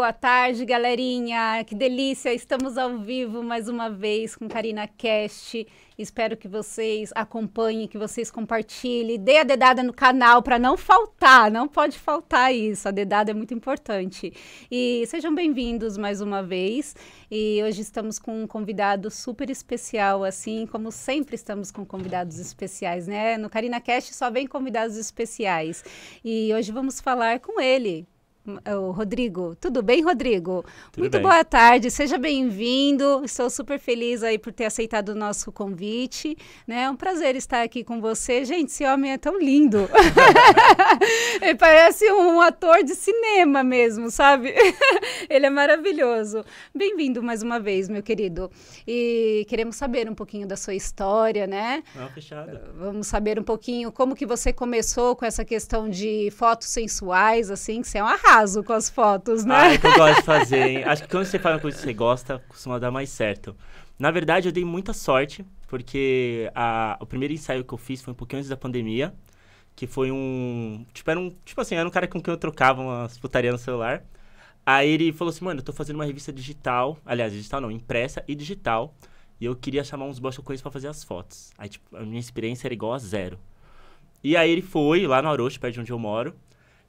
boa tarde, galerinha. Que delícia! Estamos ao vivo mais uma vez com Karina Cast. Espero que vocês acompanhem, que vocês compartilhem, dê a dedada no canal para não faltar, não pode faltar isso. A dedada é muito importante. E sejam bem-vindos mais uma vez. E hoje estamos com um convidado super especial, assim como sempre estamos com convidados especiais, né? No Karina Cast só vem convidados especiais. E hoje vamos falar com ele, eh, o Rodrigo. Tudo bem, Rodrigo? Tudo Muito bem. boa tarde, seja bem-vindo. Estou super feliz aí por ter aceitado o nosso convite. Né? É um prazer estar aqui com você. Gente, esse homem é tão lindo. Ele parece um ator de cinema mesmo, sabe? Ele é maravilhoso. Bem-vindo mais uma vez, meu querido. E queremos saber um pouquinho da sua história, né? Não, ah, eh, Vamos saber um pouquinho como que você começou com essa questão de fotos sensuais, assim, que você é uma caso com as fotos, né? Ah, é que eu gosto de fazer, hein? Acho que quando você faz uma coisa que você gosta, costuma dar mais certo. Na verdade, eu dei muita sorte, porque a, o primeiro ensaio que eu fiz foi um pouquinho antes da pandemia, que foi um... Tipo, era um... Tipo assim, era um cara com quem eu trocava umas putarias no celular. Aí ele falou assim, mano, eu tô fazendo uma revista digital, aliás, digital não, impressa e digital, e eu queria chamar uns bosta coisas para fazer as fotos. Aí, tipo, a minha experiência era igual a zero. E aí ele foi lá no Arocho, perto de onde eu moro,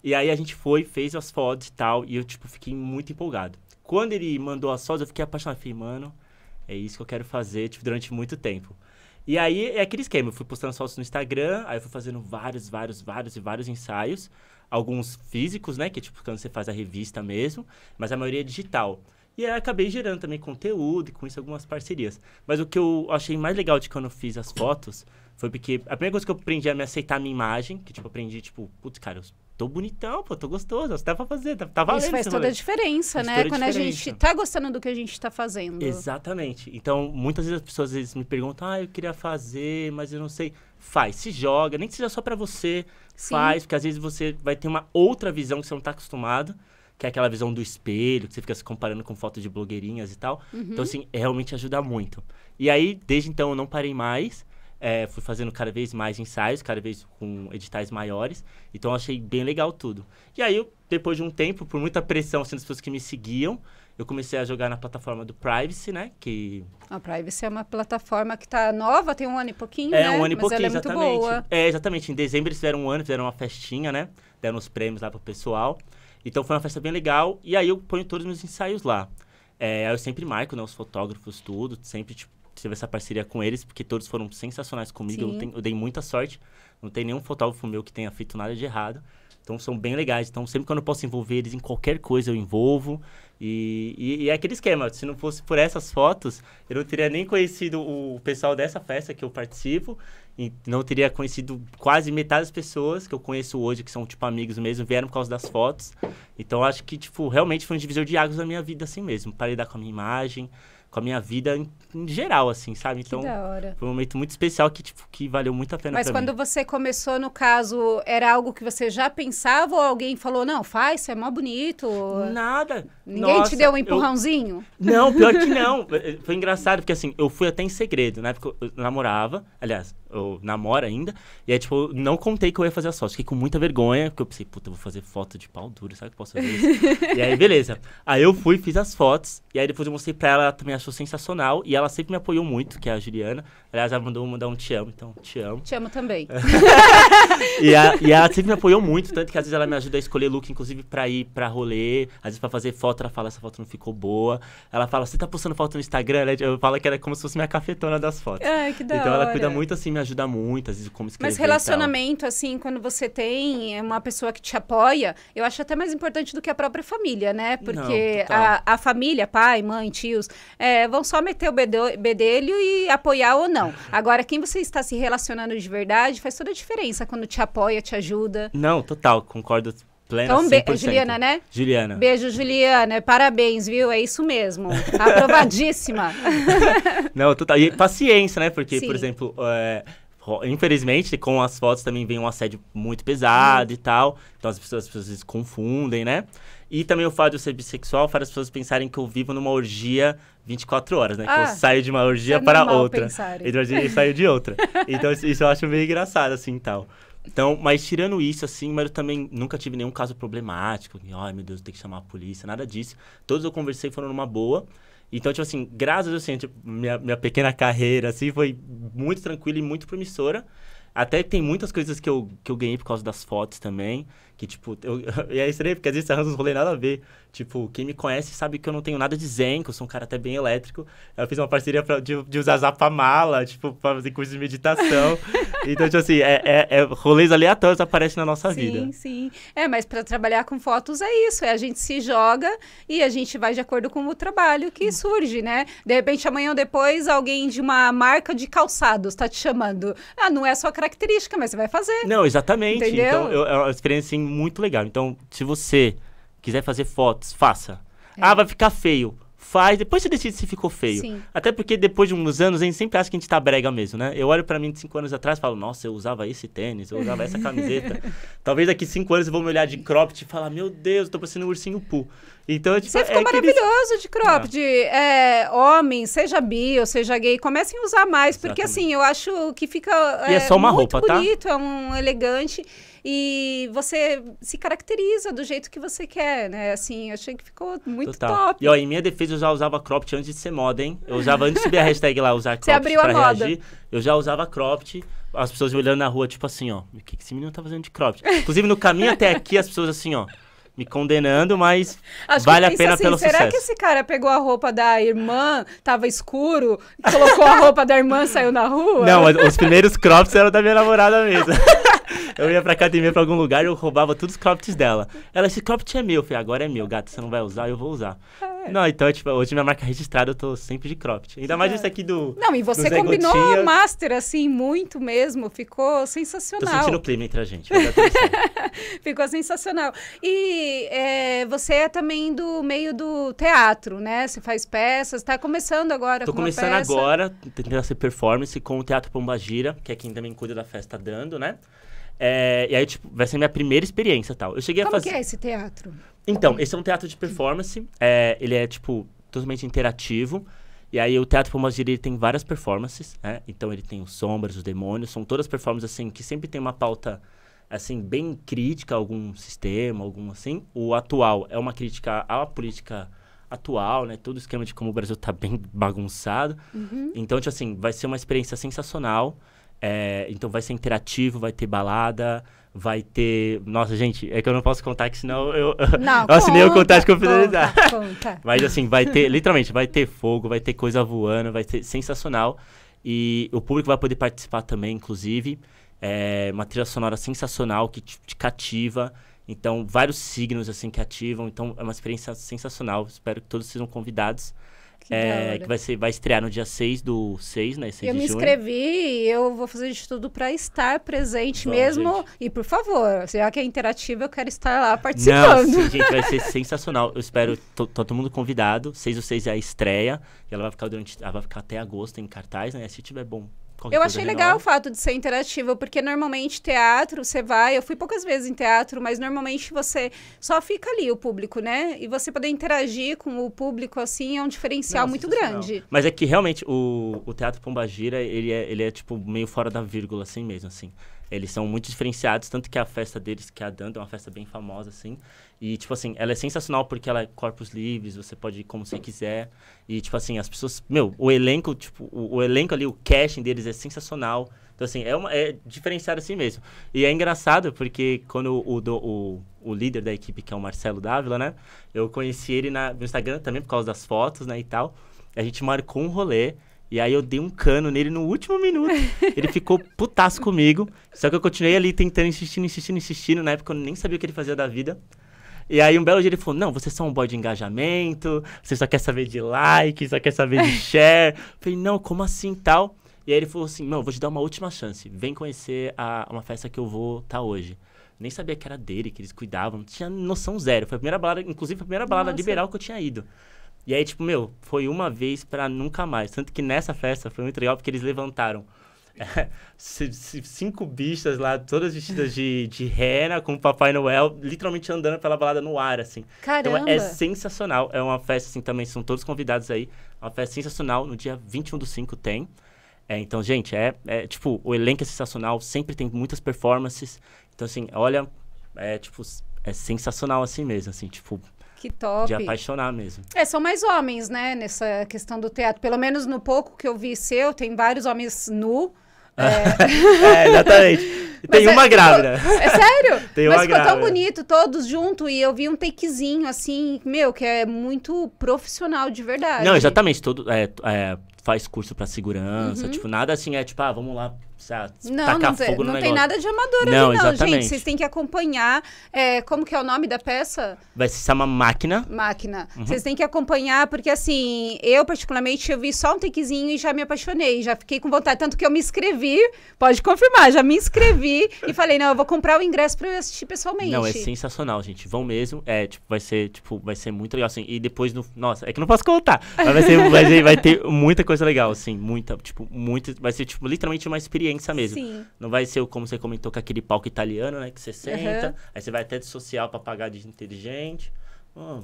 e aí a gente foi, fez as fotos e tal, e eu, tipo, fiquei muito empolgado. Quando ele mandou as fotos, eu fiquei apaixonado. Falei, mano, é isso que eu quero fazer, tipo, durante muito tempo. E aí é aquele esquema, eu fui postando fotos no Instagram, aí eu fui fazendo vários, vários, vários e vários ensaios. Alguns físicos, né, que é tipo quando você faz a revista mesmo, mas a maioria é digital. E aí acabei gerando também conteúdo e com isso algumas parcerias. Mas o que eu achei mais legal de quando eu fiz as fotos foi porque a primeira coisa que eu aprendi a me aceitar a minha imagem, que tipo, aprendi, tipo, putz, cara, eu tô bonitão, pô, tô gostoso, você dá pra fazer, tá, tá valendo. Isso faz toda a diferença, faz né? A Quando diferença. a gente tá gostando do que a gente tá fazendo. Exatamente. Então, muitas vezes as pessoas vezes, me perguntam, ah, eu queria fazer, mas eu não sei. Faz, se joga, nem que seja só para você, Sim. faz, porque às vezes você vai ter uma outra visão que você não tá acostumado, que é aquela visão do espelho, que você fica se comparando com fotos de blogueirinhas e tal. Então, uhum. Então, assim, realmente ajuda muito. E aí, desde então, eu não parei mais. É, fui fazendo cada vez mais ensaios, cada vez com editais maiores. Então, achei bem legal tudo. E aí, eu, depois de um tempo, por muita pressão assim, das pessoas que me seguiam, eu comecei a jogar na plataforma do Privacy, né? Que... A Privacy é uma plataforma que está nova, tem um ano e pouquinho, é, né? É, um ano e Mas é pouquinho, exatamente. Boa. É, exatamente. Em dezembro eles fizeram um ano, fizeram uma festinha, né? Deram os prêmios lá pro pessoal. Então, foi uma festa bem legal. E aí, eu ponho todos os meus ensaios lá. É, eu sempre marco né, os fotógrafos, tudo, sempre tipo, tive essa parceria com eles, porque todos foram sensacionais comigo. Eu, tenho, eu, dei muita sorte. Não tem nenhum fotógrafo meu que tenha feito nada de errado. Então são bem legais. Então sempre que eu posso envolver eles em qualquer coisa, eu envolvo. E, e, e, é aquele esquema. Se não fosse por essas fotos, eu não teria nem conhecido o pessoal dessa festa que eu participo. E não teria conhecido quase metade das pessoas que eu conheço hoje, que são, tipo, amigos mesmo, vieram por causa das fotos. Então, acho que, tipo, realmente foi um divisor de águas da minha vida, assim mesmo. Para lidar com a minha imagem, com a minha vida em, em geral, assim, sabe? Então, foi um momento muito especial que, tipo, que valeu muito a pena Mas quando mim. você começou, no caso, era algo que você já pensava ou alguém falou, não, faz, você é mó bonito? Nada. Ninguém Nossa, te deu um empurrãozinho? Eu... Não, pior que não. É, é, foi engraçado, porque assim, eu fui até em segredo, né? Porque eu namorava, aliás, eu namoro ainda. E aí, tipo, não contei que eu ia fazer as fotos. Fiquei com muita vergonha, porque eu pensei, puta, eu vou fazer foto de pau duro, será que eu posso fazer isso? e aí, beleza. Aí eu fui, fiz as fotos. E aí depois eu mostrei pra ela, ela também achou sensacional. E ela sempre me apoiou muito, que é a Juliana. Aliás, ela mandou mandar um te amo, então te amo. Te amo também. É. e, a, e ela sempre me apoiou muito, tanto que às vezes ela me ajuda a escolher look, inclusive pra ir pra rolê. Às vezes pra fazer foto, ela fala, essa foto não ficou boa. Ela fala, você tá postando foto no Instagram? Eu falo que ela é como se fosse minha cafetona das fotos. Ai, que da Então ela cuida muito, assim, me ajuda muito, às vezes como escrever Mas relacionamento, assim, quando você tem uma pessoa que te apoia, eu acho até mais importante do que a própria família, né? Porque Não, a, a, família, pai, mãe, tios, é, vão só meter o bedelho e apoiar ou não. Agora, quem você está se relacionando de verdade faz toda a diferença quando te apoia, te ajuda. Não, total, concordo plena então, 100%. Juliana, né? Juliana. Beijo, Juliana. Parabéns, viu? É isso mesmo. Aprovadíssima. Não, total. E paciência, né? Porque, Sim. por exemplo, é, infelizmente, com as fotos também vem um assédio muito pesado hum. e tal. Então as pessoas, as pessoas se confundem, né? E também o fato de eu ser bissexual faz as pessoas pensarem que eu vivo numa orgia 24 horas, né? Ah, que eu ah, saio de uma orgia é para outra. Pensarem. E saio de outra. Então isso eu acho meio engraçado, assim, tal. Então, mas tirando isso, assim, mas eu também nunca tive nenhum caso problemático. Ai, oh, meu Deus, tem que chamar a polícia, nada disso. Todos eu conversei foram numa boa. Então, tipo assim, graças a Deus, assim, tipo, minha, minha pequena carreira, assim, foi muito tranquila e muito promissora. Até tem muitas coisas que eu, que eu ganhei por causa das fotos também. Que, tipo, eu, e é estranho, porque às vezes você arranja uns rolê nada a ver. Tipo, quem me conhece sabe que eu não tenho nada de zen, que eu sou um cara até bem elétrico. Eu fiz uma parceria pra, de, de usar mala tipo, pra fazer curso de meditação. então, tipo assim, é, é, é, rolês aleatórios aparecem na nossa sim, vida. Sim, sim. É, mas para trabalhar com fotos é isso. É a gente se joga e a gente vai de acordo com o trabalho que hum. surge, né? De repente, amanhã ou depois, alguém de uma marca de calçados tá te chamando. Ah, não é a sua característica, mas você vai fazer. Não, exatamente. Entendeu? Então, eu, é uma experiência, assim, muito legal. Então, se você quiser fazer fotos, faça. É. Ah, vai ficar feio. Faz, depois você decide se ficou feio. Sim. Até porque depois de uns anos a gente sempre acha que a gente tá brega mesmo, né? Eu olho para mim de cinco anos atrás e falo, nossa, eu usava esse tênis, eu usava essa camiseta. Talvez daqui cinco anos eu vou me olhar de cropped e falar, meu Deus, eu tô parecendo um ursinho poo. Então, tipo, Você é ficou é maravilhoso eles... de cropped. Ah. de é, homem, seja bi ou seja gay, comecem a usar mais, Exatamente. porque assim, eu acho que fica. E é, é só uma muito roupa, tá? bonito, tá? É um elegante. E você se caracteriza do jeito que você quer, né? Assim, achei que ficou muito Total. top. E ó, em minha defesa, eu já usava cropped antes de ser moda, hein? Eu usava antes de subir a hashtag lá, usar cropped. Você abriu a moda. Reagir, eu já usava cropped as pessoas me olhando na rua, tipo assim, ó, o que esse menino tá fazendo de cropped? Inclusive, no caminho até aqui, as pessoas assim, ó me condenando, mas Acho vale a pena assim, pelo será sucesso. Será que esse cara pegou a roupa da irmã, tava escuro, colocou a roupa da irmã, saiu na rua? Não, os primeiros crops eram da minha namorada mesmo. Eu ia pra academia pra algum lugar, e eu roubava todos os cropped dela. Ela, esse cropped é meu. Eu falei, agora é meu, gato, você não vai usar, eu vou usar. É. Não, então, tipo, hoje minha marca registrada, eu tô sempre de cropped. Ainda mais é. isso aqui do. Não, e você combinou o master, assim, muito mesmo. Ficou sensacional. Tô sentindo o clima entre a gente. Ficou sensacional. E é, você é também do meio do teatro, né? Você faz peças, tá começando agora. Tô com começando agora, tentando ser performance com o Teatro Pombagira, que é quem também cuida da festa dando, né? É, e aí, tipo, vai ser minha primeira experiência tal. Eu cheguei Como a fazer. que é esse teatro? Então, é? esse é um teatro de performance. É, ele é, tipo, totalmente interativo. E aí o Teatro Pomaziri tem várias performances, né? Então ele tem os sombras, os demônios, são todas performances assim que sempre tem uma pauta assim bem crítica a algum sistema, algum assim. O atual é uma crítica à política atual, né? Todo o esquema de como o Brasil está bem bagunçado. Uhum. Então, tipo assim, vai ser uma experiência sensacional. É, então vai ser interativo, vai ter balada, vai ter. Nossa, gente, é que eu não posso contar, que senão eu, não, assim, eu assinei conta, o contrato de confidencialidade. Conta, conta. Mas assim, vai ter, literalmente, vai ter fogo, vai ter coisa voando, vai ser sensacional. E o público vai poder participar também, inclusive. É uma trilha sonora sensacional que te, te cativa. Então, vários signos assim que ativam. Então, é uma experiência sensacional. Espero que todos sejam convidados. Que, é, que vai, ser, vai estrear no dia 6 do 6, né? 6 eu me junho. inscrevi e eu vou fazer de tudo para estar presente Bom, mesmo. Gente. E por favor, já é que é interativo, eu quero estar lá participando. Não, sim, gente, vai ser sensacional. Eu espero todo mundo convidado. 6 do 6 é a estreia. E ela vai ficar durante. Ela vai ficar até agosto em cartaz, né? Se tiver bom eu achei legal menor. o fato de ser interativo, porque normalmente teatro, você vai, eu fui poucas vezes em teatro, mas normalmente você só fica ali o público, né? E você poder interagir com o público assim é um diferencial muito é grande. Mas é que realmente o, o teatro Pombagira, ele é, ele é tipo meio fora da vírgula assim mesmo, assim. Eles são muito diferenciados, tanto que a festa deles, que é a Danda, é uma festa bem famosa, assim. E, tipo assim, ela é sensacional porque ela é corpos livres, você pode ir como você quiser. E, tipo assim, as pessoas. Meu, o elenco, tipo, o, o elenco ali, o casting deles é sensacional. Então, assim, é, uma, é diferenciado assim mesmo. E é engraçado porque quando o, do, o, o, líder da equipe, que é o Marcelo Dávila, né? Eu conheci ele na, no Instagram também por causa das fotos, né? E tal. A gente marcou um rolê. E aí eu dei um cano nele no último minuto. Ele ficou putaço comigo. Só que eu continuei ali tentando, insistindo, insistindo, insistindo. Na época eu nem sabia o que ele fazia da vida. E aí um belo dia ele falou: Não, vocês é são um boy de engajamento, você só quer saber de like, só quer saber de share. falei, não, como assim tal? E aí ele falou assim: Não, vou te dar uma última chance. Vem conhecer a, uma festa que eu vou estar tá hoje. Nem sabia que era dele, que eles cuidavam, não tinha noção zero. Foi a primeira balada, inclusive a primeira balada Nossa. liberal que eu tinha ido. E aí, tipo, meu, foi uma vez para nunca mais. Tanto que nessa festa foi muito legal porque eles levantaram cinco bichas lá, todas vestidas de, de rena, com o Papai Noel, literalmente andando pela balada no ar, assim. Caramba! Então é sensacional. É uma festa, assim, também são todos convidados aí. É uma festa sensacional. No dia 21 do 5 tem. É, então, gente, é, é, tipo, o elenco é sensacional, sempre tem muitas performances. Então, assim, olha, é tipo, é sensacional assim mesmo, assim, tipo, que top. De apaixonar mesmo. É, são mais homens, né, nessa questão do teatro. Pelo menos no pouco que eu vi seu, tem vários homens nu. Ah. É, é exatamente. Tem Mas é uma é, grávida. É, é sério? Tem uma Mas ficou grávida. tão bonito, todos junto, e eu vi um takezinho, assim, meu, que é muito profissional de verdade. Não, exatamente. Todo, é, é faz curso pra segurança, uhum. tipo, nada assim, é tipo, ah, vamos lá não, não, tem, não tem nada de amador não, ali, não, exatamente. gente. Vocês têm que acompanhar. É, como que é o nome da peça? Vai se chamar Máquina. Máquina. Uhum. Vocês têm que acompanhar, porque assim, eu particularmente, eu vi só um tequezinho e já me apaixonei, já fiquei com vontade. Tanto que eu me inscrevi, pode confirmar, já me inscrevi e falei, não, eu vou comprar o ingresso pra eu assistir pessoalmente. Não, é sensacional, gente. Vão mesmo. É, tipo, vai ser, tipo, vai ser muito legal, assim. E depois, no, nossa, é que não posso contar. Mas vai ser, vai, ser, vai ter muita coisa legal, assim. Muita, tipo, muita. Vai ser, tipo, literalmente uma experiência experiência mesmo. Sim. Não vai ser como você comentou com aquele palco italiano, né? Que você senta, uhum. aí você vai até de social pra pagar de inteligente. Hum.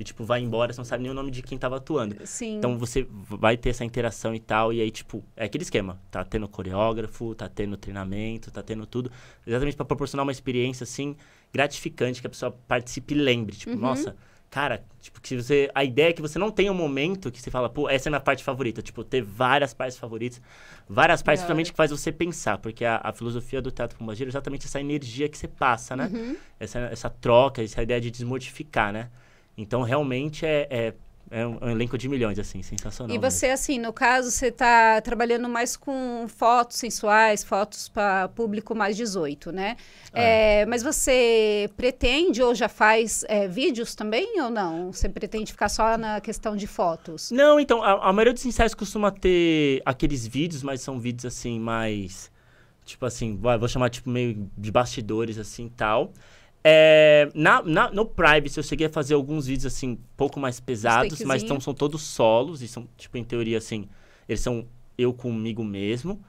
E, tipo, vai embora, você não sabe nem o nome de quem tava atuando. Sim. Então, você vai ter essa interação e tal. E aí, tipo, é aquele esquema. Tá tendo coreógrafo, tá tendo treinamento, tá tendo tudo. Exatamente para proporcionar uma experiência, assim, gratificante, que a pessoa participe e lembre. Tipo, uhum. nossa, Cara, tipo, que você. A ideia é que você não tem um momento que você fala, pô, essa é a minha parte favorita. Tipo, ter várias partes favoritas. Várias partes, principalmente, que faz você pensar. Porque a, a filosofia do Teatro Pombagira é exatamente essa energia que você passa, né? Uhum. Essa, essa troca, essa ideia de desmodificar, né? Então, realmente, é, é é um, é um, elenco de milhões, assim, sensacional. E você, mesmo. assim, no caso, você está trabalhando mais com fotos sensuais, fotos para público mais 18, né? É. É, mas você pretende ou já faz é, vídeos também ou não? Você pretende ficar só na questão de fotos? Não, então, a, a maioria dos ensaios costuma ter aqueles vídeos, mas são vídeos, assim, mais... Tipo assim, vou chamar, tipo, meio de bastidores, assim, tal. É, na, na, no Privacy eu cheguei a fazer alguns vídeos, assim, um pouco mais pesados, mas então, são todos solos e são, tipo, em teoria, assim, eles são eu comigo mesmo.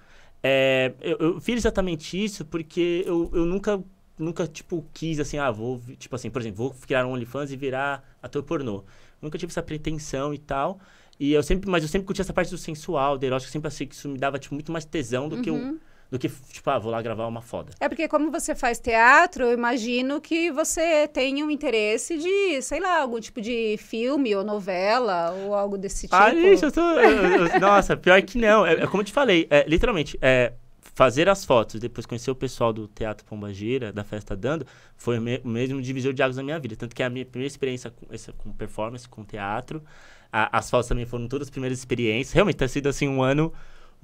É, eu, eu fiz exatamente isso porque eu, eu nunca, nunca, tipo, quis, assim, ah, vou, tipo assim, por exemplo, vou criar um OnlyFans e virar ator pornô. Nunca tive essa pretensão e tal. E eu sempre, mas eu sempre curti essa parte do sensual, do erótico, sempre achei que isso me dava, tipo, muito mais tesão do uhum. que o do que, tipo, ah, vou lá gravar uma foda. É porque como você faz teatro, eu imagino que você tem um interesse de, sei lá, algum tipo de filme ou novela ou algo desse ah, tipo. Ah, isso, eu tô... Nossa, pior que não. É, é como eu te falei, é, literalmente, é, fazer as fotos, depois conhecer o pessoal do Teatro Pombagira, da Festa Dando, foi o me mesmo divisor de águas da minha vida. Tanto que a minha primeira experiência com, essa, com performance, com teatro, a, as fotos também foram todas as primeiras experiências. Realmente, tá sido assim um ano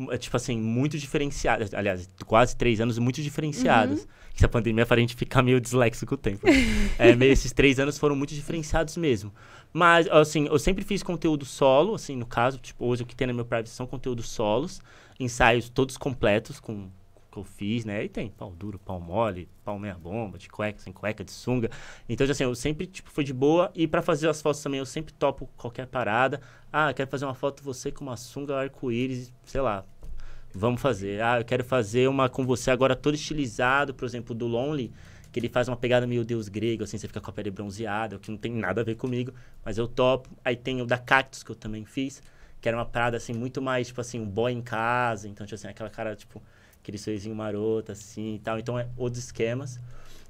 é, tipo assim, muito diferenciadas. Aliás, quase três anos muito diferenciados Uhum. a pandemia faz a gente ficar meio disléxico com o tempo. é, meio, esses três anos foram muito diferenciados mesmo. Mas, assim, eu sempre fiz conteúdo solo, assim, no caso, tipo, hoje o que tem na minha privacy são conteúdos solos, ensaios todos completos, com que eu fiz, né? E tem pau duro, pau mole, pau meia bomba, de cueca, sem cueca, de sunga. Então, assim, eu sempre, tipo, foi de boa. E para fazer as fotos também, eu sempre topo qualquer parada. Ah, quero fazer uma foto você com uma sunga arco-íris, sei lá. Vamos fazer. Ah, eu quero fazer uma com você agora todo estilizado, por exemplo, do Lonely que ele faz uma pegada meio deus grego, assim, você fica com a pele bronzeada, que não tem nada a ver comigo, mas eu topo. Aí tem o da Cactus, que eu também fiz, que era uma parada, assim, muito mais, tipo assim, um boy em casa, então, tinha assim, aquela cara, tipo, aquele sorrisinho maroto, assim e tal. Então, é outros esquemas.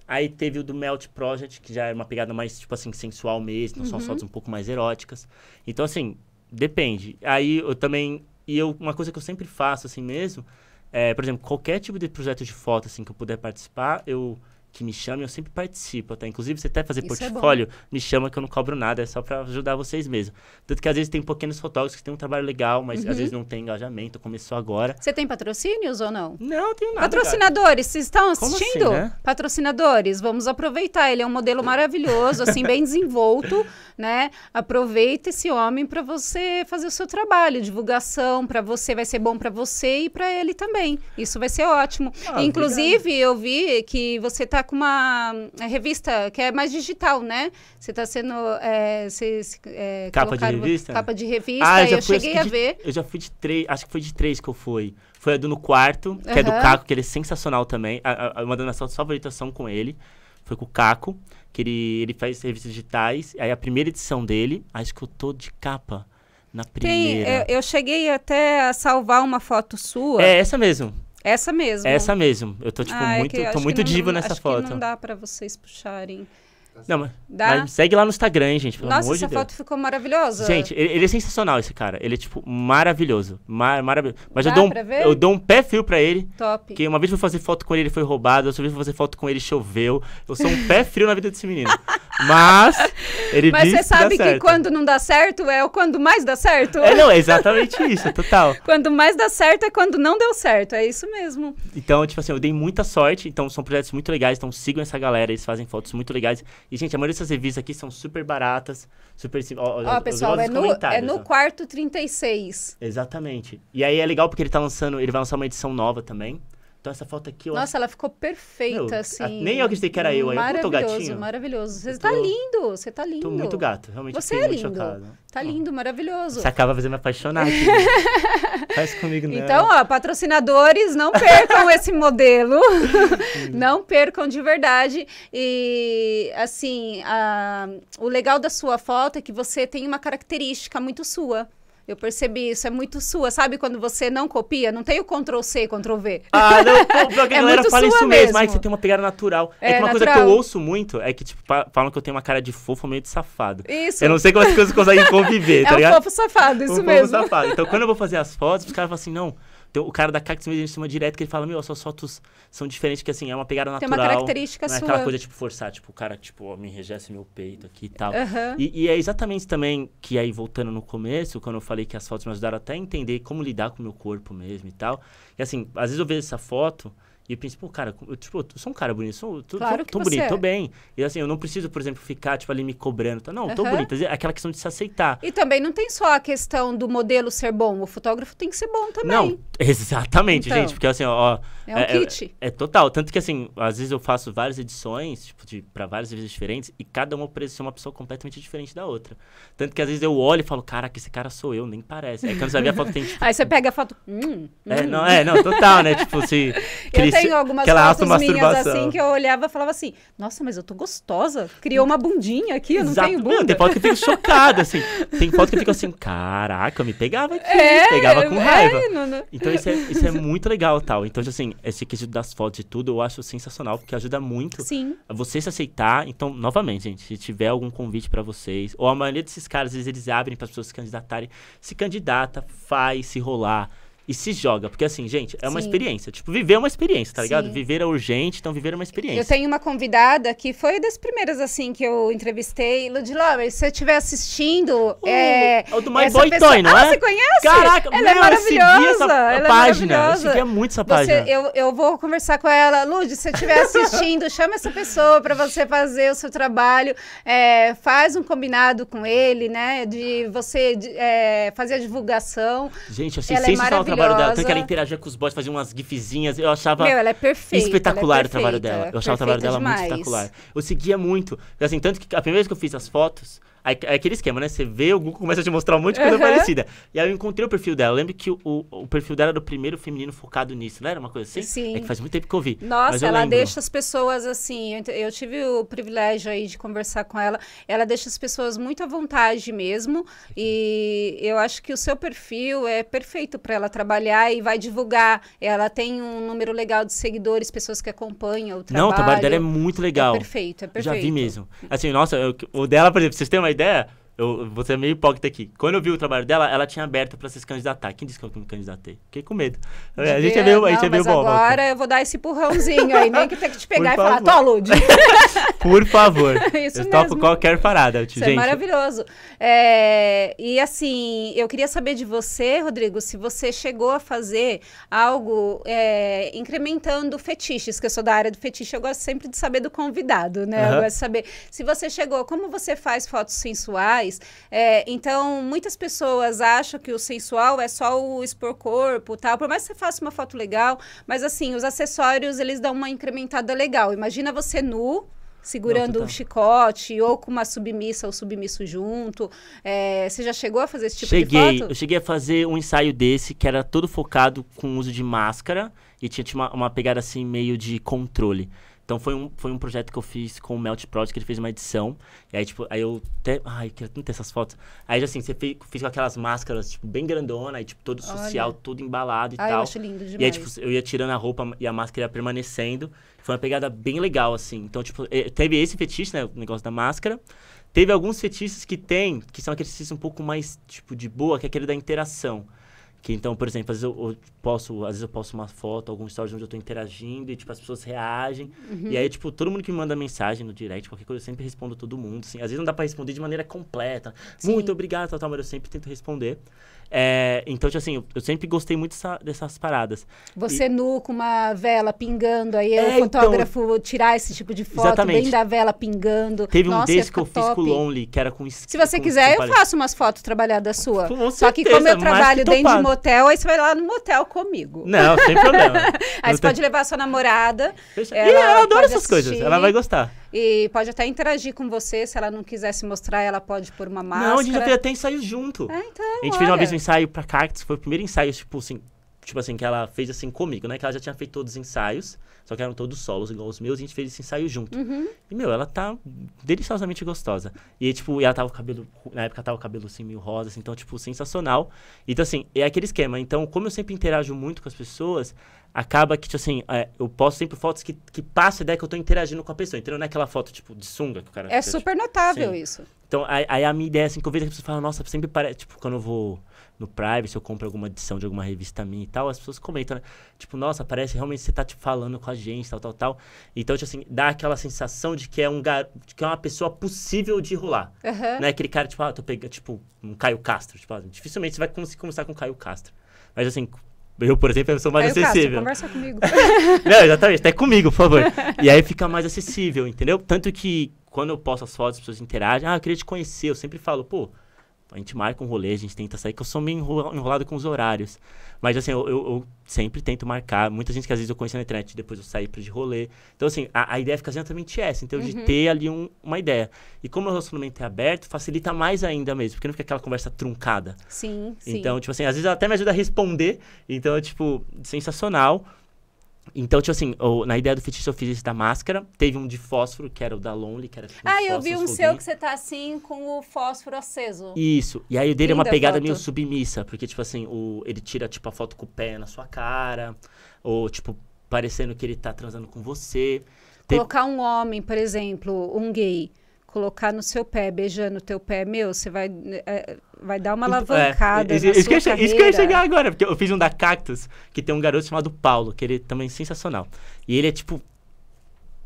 Aí teve o do Melt Project, que já é uma pegada mais, tipo assim, sensual mesmo. Então, uhum. são fotos um pouco mais eróticas. Então, assim, depende. Aí, eu também... E eu, uma coisa que eu sempre faço, assim mesmo, é, por exemplo, qualquer tipo de projeto de foto, assim, que eu puder participar, eu que me chamem, eu sempre participo até. Tá? Inclusive, você até fazer Isso é portfólio, é me chama que eu não cobro nada, é só para ajudar vocês mesmo. Tanto que às vezes tem pequenos fotógrafos que tem um trabalho legal, mas uhum. às vezes não tem engajamento, começou agora. Você tem patrocínios ou não? Não, tenho nada. Patrocinadores, vocês estão assim, assistindo? Assim, né? Patrocinadores, vamos aproveitar. Ele é um modelo maravilhoso, assim, bem desenvolto, né? Aproveita esse homem para você fazer o seu trabalho, divulgação para você, vai ser bom para você e para ele também. Isso vai ser ótimo. Ah, Inclusive, obrigado. eu vi que você está com uma revista que é mais digital, né? Você está sendo. É, é, capa de revista? Capa de revista. Ah, eu, já eu fui, cheguei a de, ver. Eu já fui de três, acho que foi de três que eu fui. Foi a do No Quarto, que uhum. é do Caco, que ele é sensacional também. A, a, uma das nossas favoritas com ele foi com o Caco, que ele, ele faz revistas digitais. Aí a primeira edição dele, acho que eu tô de capa. Na primeira. Tem, eu, eu cheguei até a salvar uma foto sua. É, essa mesmo. Essa mesmo. Essa mesmo. Eu tô, tipo, ah, muito, é tô muito diva nessa acho foto. Que não dá pra vocês puxarem. Não, mas, mas, segue lá no Instagram, gente. Pelo Nossa, amor essa de foto Deus. ficou maravilhosa. Gente, ele, ele, é sensacional, esse cara. Ele é, tipo, maravilhoso. Mar, maravilhoso. Mas Dá eu dou, um, ver? eu dou um pé frio pra ele. Top. Que uma vez eu fui fazer foto com ele, ele foi roubado. Outra vez eu fui fazer foto com ele, choveu. Eu sou um pé frio na vida desse menino. Mas ele Mas você sabe que, que quando não dá certo é o quando mais dá certo? É, não, é exatamente isso, total. quando mais dá certo é quando não deu certo, é isso mesmo. Então, tipo assim, eu dei muita sorte, então são projetos muito legais, então sigam essa galera, eles fazem fotos muito legais. E, gente, a maioria dessas revistas aqui são super baratas, super simples. Ó, ó, pessoal, é no, é no quarto 36. Exatamente. E aí é legal porque ele tá lançando, ele vai lançar uma edição nova também. Então essa foto aqui... Nossa, acho... ela ficou perfeita, Meu, assim. Nem eu acreditei que era eu. Aí eu tô gatinho. Maravilhoso, Você tá tô... tá lindo, você tá lindo. Tô muito gato, realmente. Você é lindo. Tá lindo, maravilhoso. Você acaba fazendo me apaixonar. Né? Faz comigo, né? Então, ó, patrocinadores, não percam esse modelo. não percam de verdade. E, assim, a... o legal da sua foto é que você tem uma característica muito sua. Eu percebi isso, é muito sua. Sabe quando você não copia? Não tem o Ctrl C, Ctrl V. Ah, não, a é galera fala isso mesmo. mesmo. que você tem uma pegada natural. É, é que uma natural. coisa que eu ouço muito é que, tipo, falam que eu tenho uma cara de fofo meio de safado. Isso. Eu não sei como as coisas conseguem conviver, tá é ligado? É um fofo safado, isso um mesmo. Fofo safado. Então, quando eu vou fazer as fotos, os caras falam assim, não... Então, o cara da Cactus Media a gente direto que ele fala, meu, as suas fotos são diferentes, que assim, é uma pegada natural. Tem uma característica não é sua. aquela coisa, tipo, forçar, tipo, o cara, tipo, me enrijece meu peito aqui e tal. Uhum. E, e, é exatamente também que aí, voltando no começo, quando eu falei que as fotos me ajudaram até a entender como lidar com o meu corpo mesmo e tal. E assim, às vezes eu vejo essa foto... E eu pensei, pô, cara, eu, tipo, eu sou um cara bonito, sou, tô, claro sou, tô bonito, é. tô bem. E assim, eu não preciso, por exemplo, ficar, tipo, ali me cobrando. Tá? Não, uhum. tô bonito. É aquela questão de se aceitar. E também não tem só a questão do modelo ser bom, o fotógrafo tem que ser bom também. Não, exatamente, então, gente, porque assim, ó. é um é, é kit. É, é, total. Tanto que assim, às vezes eu faço várias edições, tipo, de, pra várias vezes diferentes, e cada uma precisa ser uma pessoa completamente diferente da outra. Tanto que às vezes eu olho e falo, cara que esse cara sou eu, nem parece. é quando você vê a foto tem. Tipo, Aí você pega a foto. Hum, é, hum. Não, é, não, total, né? tipo, se tenho algumas aquela fotos minhas assim que eu olhava e falava assim, nossa, mas eu tô gostosa. Criou hum. uma bundinha aqui, eu não Exato. tenho bunda. Não, tem foto que eu fico chocada, assim. Tem foto que eu fico assim, caraca, eu me pegava aqui, é, pegava com é, raiva. É, não, não. Então isso é, isso é muito legal tal. Então, assim, esse quesito das fotos e tudo, eu acho sensacional, porque ajuda muito Sim. a você se aceitar. Então, novamente, gente, se tiver algum convite para vocês, ou a maioria desses caras, às vezes eles abrem para as pessoas se candidatarem, se candidata, faz, se rolar e se joga. Porque assim, gente, é uma Sim. experiência. Tipo, viver é uma experiência, tá ligado? Viver é urgente, então viver é uma experiência. Eu tenho uma convidada que foi das primeiras, assim, que eu entrevistei. Ludilover, se você estiver assistindo... Uh, é, é o do My Boy pessoa... Toy, não ah, é? Ah, você conhece? Caraca, ela é meu, é maravilhosa. Essa ela página. É maravilhosa. Eu muito essa página. Você, eu, eu vou conversar com ela. Lud, se você estiver assistindo, chama essa pessoa para você fazer o seu trabalho. É, faz um combinado com ele, né? De você de, é, fazer a divulgação. Gente, eu sei ela é maravilhosa trabalho dela. Tanto que ela interagia com os boys, fazia umas gifzinhas. Eu achava. Meu, ela é perfeita. É espetacular é perfeita, o trabalho dela. Eu achava o trabalho dela demais. muito espetacular. Eu seguia muito. Assim, tanto que a primeira vez que eu fiz as fotos. É aquele esquema, né? Você vê, o Google começa a te mostrar um monte de coisa uhum. parecida. E aí eu encontrei o perfil dela. Eu lembro que o, o, perfil dela era o primeiro feminino focado nisso, não era uma coisa assim? Sim. É que faz muito tempo que eu vi. Nossa, eu ela lembro. deixa as pessoas assim. Eu, tive o privilégio aí de conversar com ela. Ela deixa as pessoas muito à vontade mesmo. E eu acho que o seu perfil é perfeito para ela trabalhar e vai divulgar. Ela tem um número legal de seguidores, pessoas que acompanham o trabalho. Não, o trabalho dela é muito legal. É perfeito, é perfeito. já vi mesmo. Assim, nossa, eu, o dela, por exemplo, vocês têm uma there. Eu vou ser é meio hipócrita aqui. Quando eu vi o trabalho dela, ela tinha aberto para se candidatar. Quem disse que eu me candidatei? Fiquei com medo. É, a gente é meio, não, a gente é meio bom. Agora eu vou dar esse empurrãozinho aí, nem que tem que te pegar Por e favor. falar, tô, Lud. Por favor. Isso eu mesmo. qualquer parada. Isso é gente. é maravilhoso. É, e assim, eu queria saber de você, Rodrigo, se você chegou a fazer algo é, incrementando fetiches, que eu sou da área do fetiche, eu gosto sempre de saber do convidado, né? Uhum. Eu gosto de saber se você chegou, como você faz fotos sensuais é, então, muitas pessoas acham que o sensual é só o expor corpo tal. Por mais que você faça uma foto legal, mas assim, os acessórios eles dão uma incrementada legal. Imagina você nu, segurando um chicote ou com uma submissa ou submisso junto. É, você já chegou a fazer esse tipo cheguei, de foto? Eu cheguei a fazer um ensaio desse que era todo focado com o uso de máscara e tinha, tinha uma, uma pegada assim meio de controle. Então foi um, foi um projeto que eu fiz com o Melt Project, que ele fez uma edição. E aí, tipo, aí eu até. Ai, queria tanto ter essas fotos. Aí, assim, você fez, fiz com aquelas máscaras, tipo, bem grandona, aí, tipo, todo Olha. social, todo embalado e Ai, tal. Eu acho lindo demais. E aí, tipo, eu ia tirando a roupa e a máscara ia permanecendo. Foi uma pegada bem legal, assim. Então, tipo, é, teve esse fetiche, né? O negócio da máscara. Teve alguns fetiches que tem, que são aqueles fetiches um pouco mais, tipo, de boa, que é aquele da interação. Que então, por exemplo, às vezes eu, eu, posso, às vezes eu posto uma foto, algum stories onde eu tô interagindo e, tipo, as pessoas reagem. Uhum. E aí, tipo, todo mundo que me manda mensagem no direct, qualquer coisa, eu sempre respondo todo mundo, assim. Às vezes não dá para responder de maneira completa. Sim. Muito obrigado, tal, tal, mas eu sempre tento responder. É, então, tipo assim, eu, eu, sempre gostei muito dessa, dessas paradas. Você e... nu com uma vela pingando, aí é, o então, fotógrafo então... tirar esse tipo de foto Exatamente. bem da vela pingando. Teve Nossa, um desse que eu top. fiz com o Lonely, que era com Se você quiser, eu faço umas fotos trabalhadas sua. Com Só que como eu trabalho dentro de motel, aí você vai lá no motel comigo. Não, sem problema. aí Não você tem... pode levar sua namorada. Ela e ela adora essas assistir. coisas, ela vai gostar. E pode até interagir com você. Se ela não quiser se mostrar, ela pode pôr uma máscara. Não, a gente já fez até ensaio junto. É, então, a gente olha. fez uma vez um ensaio pra Cactus. Foi o primeiro ensaio, tipo assim, tipo assim, que ela fez assim comigo, né? Que ela já tinha feito todos os ensaios, só que eram todos solos igual os meus, e a gente fez esse ensaio junto. Uhum. E, meu, ela tá deliciosamente gostosa. E, tipo, ela tava com o cabelo, na época tava o cabelo assim meio rosa, assim, então, tipo, sensacional. Então, assim, é aquele esquema. Então, como eu sempre interajo muito com as pessoas, acaba que, tipo assim, é, eu posto sempre fotos que, que passa a ideia que eu tô interagindo com a pessoa. Então não é aquela foto, tipo, de sunga que o cara... É tipo, super notável isso. Então, aí, a minha ideia, assim, que eu vejo que as pessoas falam, nossa, sempre parece... Tipo, quando eu vou no privacy, eu compro alguma edição de alguma revista minha e tal, as pessoas comentam, né? Tipo, nossa, parece realmente você tá, tipo, falando com a gente, tal, tal, tal. Então, tipo assim, dá aquela sensação de que é um gar... que é uma pessoa possível de rolar. Uhum. Não é aquele cara, tipo, ah, tô pegando, tipo, um Caio Castro. Tipo, ah, dificilmente você vai conseguir conversar com o Caio Castro. Mas, assim, eu, por exemplo, sou mais aí, acessível. conversa comigo. Não, exatamente, até comigo, por favor. E aí fica mais acessível, entendeu? Tanto que quando eu posto as fotos, as pessoas interagem. Ah, eu queria te conhecer. Eu sempre falo, pô, a gente marca um rolê, a gente tenta sair, que eu sou meio enrolado com os horários. Mas, assim, eu, eu, eu sempre tento marcar. Muita gente que às vezes eu conheço na internet, depois eu saí para de rolê. Então, assim, a, a ideia fica exatamente essa. Então, uhum. de ter ali um, uma ideia. E como o relacionamento é aberto, facilita mais ainda mesmo. Porque não fica aquela conversa truncada. Sim, sim. Então, tipo assim, às vezes ela até me ajuda a responder. Então, é, tipo, sensacional. Então, tipo assim, eu, na ideia do fetiche eu fiz esse da máscara. Teve um de fósforo, que era o da Lonely, que era tipo, Ah, eu vi um seu que você tá assim com o fósforo aceso. Isso. E aí o dele é uma pegada foto. meio submissa, porque, tipo assim, o, ele tira, tipo, a foto com o pé na sua cara, ou, tipo, parecendo que ele tá transando com você. Colocar um homem, por exemplo, um gay, colocar no seu pé, beijando o teu pé, meu, você vai. É, Vai dar uma é, alavancada. É, isso, isso, isso, que eu, ia chegar agora, porque eu fiz um da Cactus, que tem um garoto chamado Paulo, que ele é também é sensacional. E ele é tipo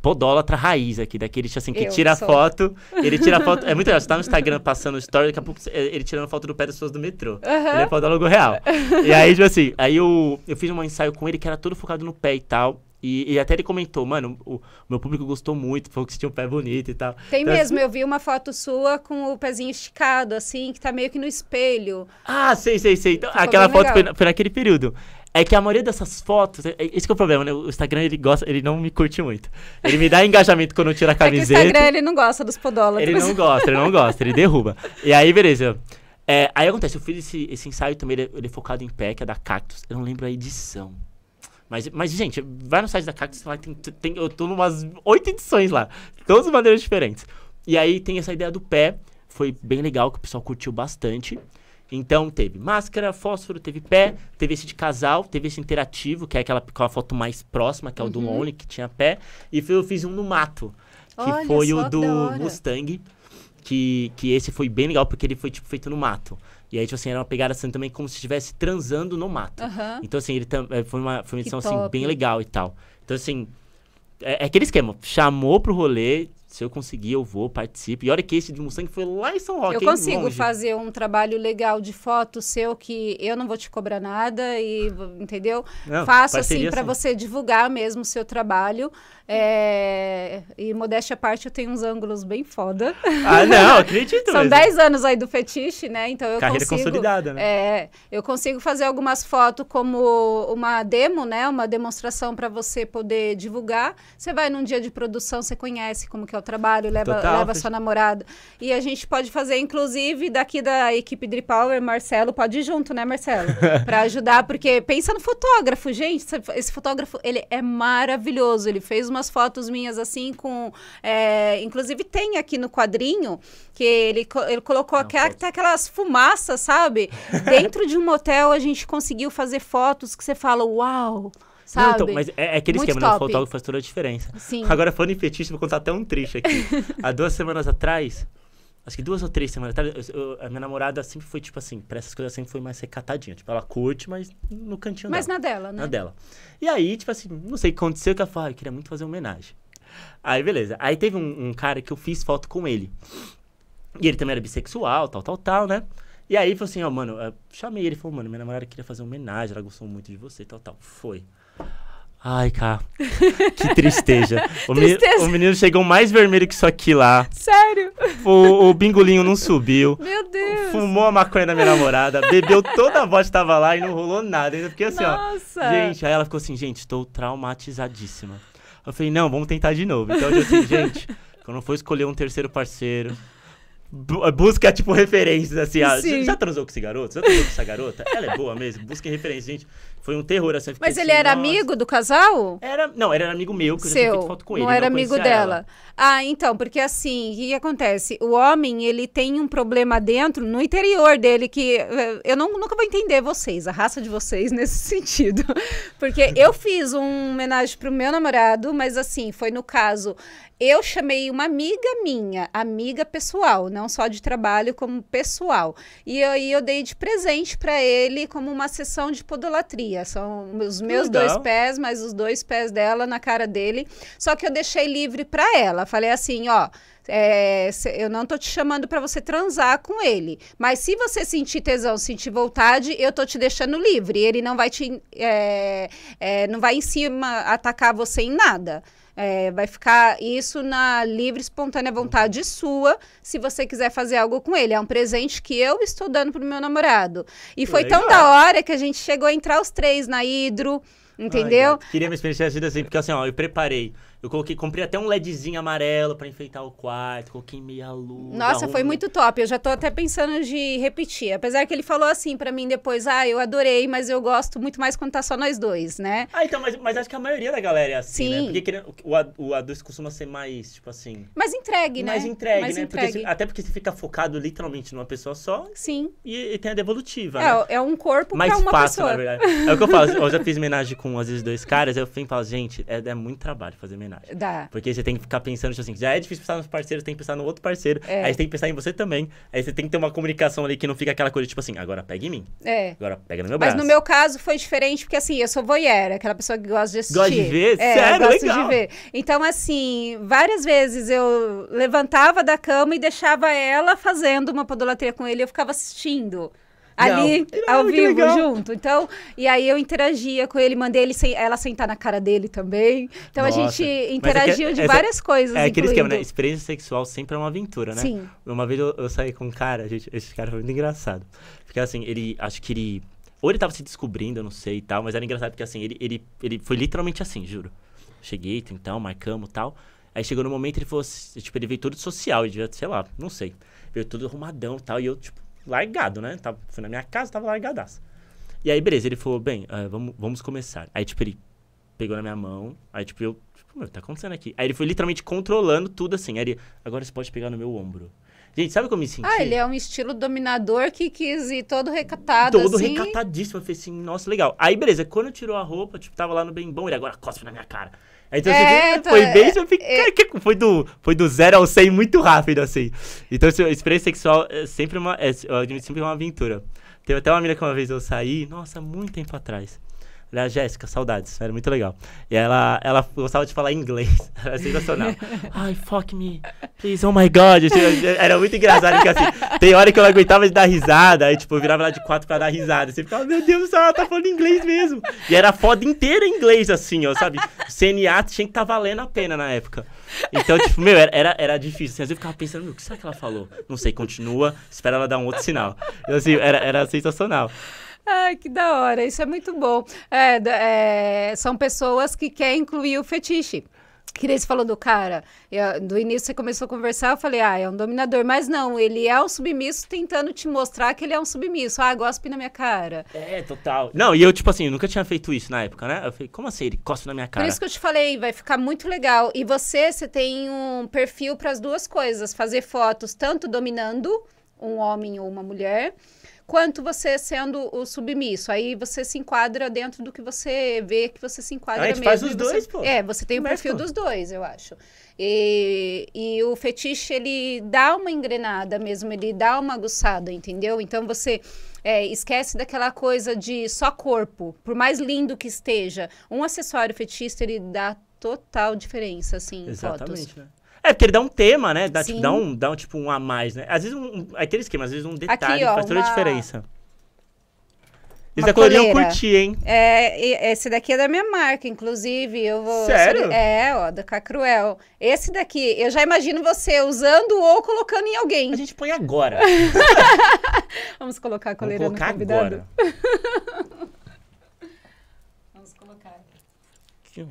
podólatra raiz aqui, daquele tipo assim, que eu tira sou. foto, ele tira foto, é muito legal, você tá no Instagram passando story, daqui a pouco ele tirando foto do pé das pessoas do metrô, uhum. ele é podólogo real. e aí, tipo assim, aí eu, eu fiz um ensaio com ele que era todo focado no pé e tal, e, e, até ele comentou, mano, o meu público gostou muito, falou que você tinha um pé bonito e tal. Tem então, mesmo, assim... eu vi uma foto sua com o pezinho esticado, assim, que tá meio que no espelho. Ah, sei, sei, sei. Então, aquela foto foi, foi, naquele período. É que a maioria dessas fotos, é, é, esse que é o problema, né? O Instagram, ele gosta, ele não me curte muito. Ele me dá engajamento quando eu tiro a é camiseta. É o Instagram, ele não gosta dos podólogos. Ele não gosta, ele não gosta, ele derruba. E aí, beleza. É, aí acontece, eu fiz esse, esse ensaio também, ele, ele é focado em pé, que é da Cactus. Eu não lembro a edição. Mas, mas gente, vai no site da Cactus, lá tem, tem, eu tô numas oito edições lá, todas as maneiras diferentes. E aí tem essa ideia do pé, foi bem legal, que o pessoal curtiu bastante. Então teve máscara, fósforo, teve pé, teve esse de casal, teve esse interativo, que é aquela com é a foto mais próxima, que é o uhum. do lonely que tinha pé. E eu fiz um no mato, que Olha, foi o do Mustang, que, que esse foi bem legal, porque ele foi tipo feito no mato. E aí, tipo assim, era uma pegada assim também como se estivesse transando no mato. Uhum. Então, assim, ele eh, foi uma, foi uma edição assim, bem legal e tal. Então, assim, é, é aquele esquema. Chamou pro rolê, se eu conseguir, eu vou, participo. E olha que esse de Mustang foi lá em São Roque. Eu consigo Longe. fazer um trabalho legal de foto seu que eu não vou te cobrar nada e entendeu? Não, Faço assim para assim. você divulgar mesmo o seu trabalho. É... E modéstia à parte, eu tenho uns ângulos bem foda. Ah, não, acredito. São 10 anos aí do fetiche, né? Então eu Carreira consigo. consolidada, né? É, eu consigo fazer algumas fotos como uma demo, né? Uma demonstração para você poder divulgar. Você vai num dia de produção, você conhece como que é ao trabalho, leva, Total, leva sua namorada. E a gente pode fazer, inclusive, daqui da equipe Drip Power, Marcelo, pode ir junto, né, Marcelo? para ajudar, porque pensa no fotógrafo, gente. Esse fotógrafo, ele é maravilhoso. Ele fez umas fotos minhas assim com. É, inclusive, tem aqui no quadrinho que ele, ele colocou Não, aquela, ah, pode... aquelas fumaças, sabe? Dentro de um motel, a gente conseguiu fazer fotos que você fala, uau! sabe? Não, então, mas é, é aquele Muito esquema, né? O fotógrafo faz toda a diferença. Sim. Agora, falando em fetiche, vou contar até um triste aqui. Há duas semanas atrás, acho que duas ou três semanas atrás, eu, eu, a minha namorada sempre foi, tipo assim, pra essas coisas sempre foi mais recatadinha. Tipo, ela curte, mas no cantinho mas dela. Mas na dela, né? Na dela. E aí, tipo assim, não sei o que aconteceu, que ela falou, ah, eu queria muito fazer homenagem. Aí, beleza. Aí teve um, um cara que eu fiz foto com ele. E ele também era bissexual, tal, tal, tal, né? E aí, falou assim, ó, oh, mano, chamei ele, falou, mano, minha namorada queria fazer uma homenagem, ela gostou muito de você, tal, tal. Foi. Ai, cara, que tristeza. O, tristeza. Menino, o menino chegou mais vermelho que isso aqui lá. Sério? O, o bingolinho não subiu. Meu Deus. Fumou a maconha da minha namorada, bebeu toda a voz que tava lá e não rolou nada. Ainda fiquei assim, Nossa. ó. Gente, aí ela ficou assim, gente, estou traumatizadíssima. Eu falei, não, vamos tentar de novo. Então eu disse, assim, gente, quando for escolher um terceiro parceiro, eh, busca, tipo, referências, assim. Ah, já transou com esse garoto? Já transou com essa garota? Ela é boa mesmo? Busquem referências, gente. Foi um terror, assim. Mas assim, ele assim, era nossa. amigo do casal? Era, não, era amigo meu, que Seu. eu já tinha foto com ele. Não era amigo dela. Ela. Ah, então, porque assim, o que acontece? O homem, ele tem um problema dentro, no interior dele, que eh, eu não, nunca vou entender vocês, a raça de vocês nesse sentido. Porque eu fiz um homenagem pro meu namorado, mas assim, foi no caso, eu chamei uma amiga minha, amiga pessoal, não só de trabalho, como pessoal. E aí eu, eu dei de presente para ele como uma sessão de podolatria. São os meus Legal. dois pés, mas os dois pés dela na cara dele. Só que eu deixei livre para ela. Falei assim, ó. É, eu não tô te chamando para você transar com ele, mas se você sentir tesão, sentir vontade, eu tô te deixando livre. Ele não vai te, é, é, não vai em cima atacar você em nada. É, vai ficar isso na livre, espontânea vontade sua, se você quiser fazer algo com ele. É um presente que eu estou dando pro meu namorado. E foi Legal. tão da hora que a gente chegou a entrar os três na Hidro, entendeu? Ai, queria uma experiência assim, porque assim, ó, eu preparei eu coloquei, comprei até um LEDzinho amarelo para enfeitar o quarto, coloquei meia luz. Nossa, foi muito top. Eu já tô até pensando de repetir. Apesar que ele falou assim para mim depois: "Ah, eu adorei, mas eu gosto muito mais quando tá só nós dois", né? Ah, então, mas, mas acho que a maioria da galera é assim, né? Sim. né? Porque querendo, o, a 2 costuma ser mais, tipo assim, mais entregue, né? Mais entregue, mais né? Entregue. Porque, até porque você fica focado literalmente numa pessoa só. Sim. E, e tem a devolutiva, é, né? é um corpo mais pra uma fácil, pessoa. Na verdade. É o que eu falo, eu já fiz homenagem com às vezes dois caras, eu falo, gente, é, é muito trabalho fazer homenagem homenagem. Dá. Porque você tem que ficar pensando, tipo assim, já é difícil pensar nos parceiros, tem que pensar no outro parceiro. É. Aí você tem que pensar em você também. Aí você tem que ter uma comunicação ali que não fica aquela coisa, tipo assim, agora pega em mim. É. Agora pega no meu braço. Mas no meu caso foi diferente, porque assim, eu sou voyeur, aquela pessoa que gosta de assistir. Gosta de ver? É, Sério? Gosto legal. de ver. Então, assim, várias vezes eu levantava da cama e deixava ela fazendo uma podolatria com ele, eu ficava assistindo ali não, ao ah, vivo junto. Então, e aí eu interagia com ele, mandei ele sem, ela sentar na cara dele também. Então Nossa. a gente interagiu é que, de essa, várias coisas. É aquele esquema, né? Experiência sexual sempre é uma aventura, né? Sim. Uma vez eu, eu saí com um cara, gente, esse cara foi muito engraçado. Porque assim, ele acho que ele. Ou ele tava se descobrindo, eu não sei e tal, mas era engraçado porque assim, ele, ele, ele foi literalmente assim, juro. Cheguei, então, marcamos e tal. Aí chegou no momento ele falou, tipo, ele veio todo social, ele devia, sei lá, não sei. Veio todo arrumadão e tal. E eu, tipo, largado, né? Tava, fui na minha casa, tava largadaço. E aí, beleza, ele falou, bem, uh, vamos, vamos começar. Aí, tipo, ele pegou na minha mão, aí, tipo, eu, tipo, meu, tá acontecendo aqui? Aí ele foi literalmente controlando tudo assim. Aí ele, agora você pode pegar no meu ombro. Gente, sabe como eu me senti? Ah, ele é um estilo dominador que quis ir todo recatado, Todo assim. recatadíssimo. Eu falei assim, nossa, legal. Aí, beleza, quando tirou a roupa, tipo, tava lá no bem bom, ele agora cospe na minha cara. Então, assim, é, assim, foi é, bem, eu é, fiquei, é, foi do foi do zero ao 100 muito rápido assim. Então, assim, a experiência sexual é sempre uma é, sempre uma aventura. Teve até uma menina que uma vez eu saí, nossa, muito tempo atrás a Jéssica, saudades, era muito legal. E ela, ela gostava de falar inglês, era sensacional. Ai, fuck me, please, oh my god. Era muito engraçado, porque assim, tem hora que eu não aguentava de dar risada, aí tipo, eu virava lá de quatro pra dar risada. Você assim, ficava, meu Deus do céu, ela tá falando inglês mesmo. E era foda inteira em inglês, assim, ó, sabe? O CNA tinha que estar tá valendo a pena na época. Então, tipo, meu, era, era, difícil. Assim, às vezes eu ficava pensando, meu, o que será que ela falou? Não sei, continua, espera ela dar um outro sinal. Então, assim, era, era sensacional. Ai, que da hora, isso é muito bom. É, é, são pessoas que querem incluir o fetiche. Que nem você falou do cara, eu, do início você começou a conversar, eu falei, ah, é um dominador, mas não, ele é um submisso tentando te mostrar que ele é um submisso, ah, gospe na minha cara. É, total. Não, e eu, tipo assim, eu nunca tinha feito isso na época, né? Eu falei, como assim, ele cospe na minha cara? Por isso que eu te falei, vai ficar muito legal. E você, você tem um perfil para as duas coisas, fazer fotos tanto dominando um homem ou uma mulher, quanto você sendo o submisso. Aí você se enquadra dentro do que você vê que você se enquadra mesmo. A gente mesmo, faz os você... dois, pô. É, você tem o perfil dos dois, eu acho. E, e o fetiche, ele dá uma engrenada mesmo, ele dá uma aguçada, entendeu? Então você... É, esquece daquela coisa de só corpo, por mais lindo que esteja. Um acessório fetista ele dá total diferença, assim, Exatamente, em fotos. Né? É, porque ele dá um tema, né? Dá, tipo, dá, um, dá um, tipo, um a mais, né? Às vezes, um, aí tem é esquema, às vezes um detalhe Aqui, ó, faz toda uma... a diferença. Esse é da coleira eu curti, hein? É, esse daqui é da minha marca, inclusive. Eu vou. Sério? É, ó, da Cacruel. Esse daqui, eu já imagino você usando ou colocando em alguém. A gente põe agora. Vamos colocar a coleira Vamos colocar no convidado. agora. Vamos colocar. Que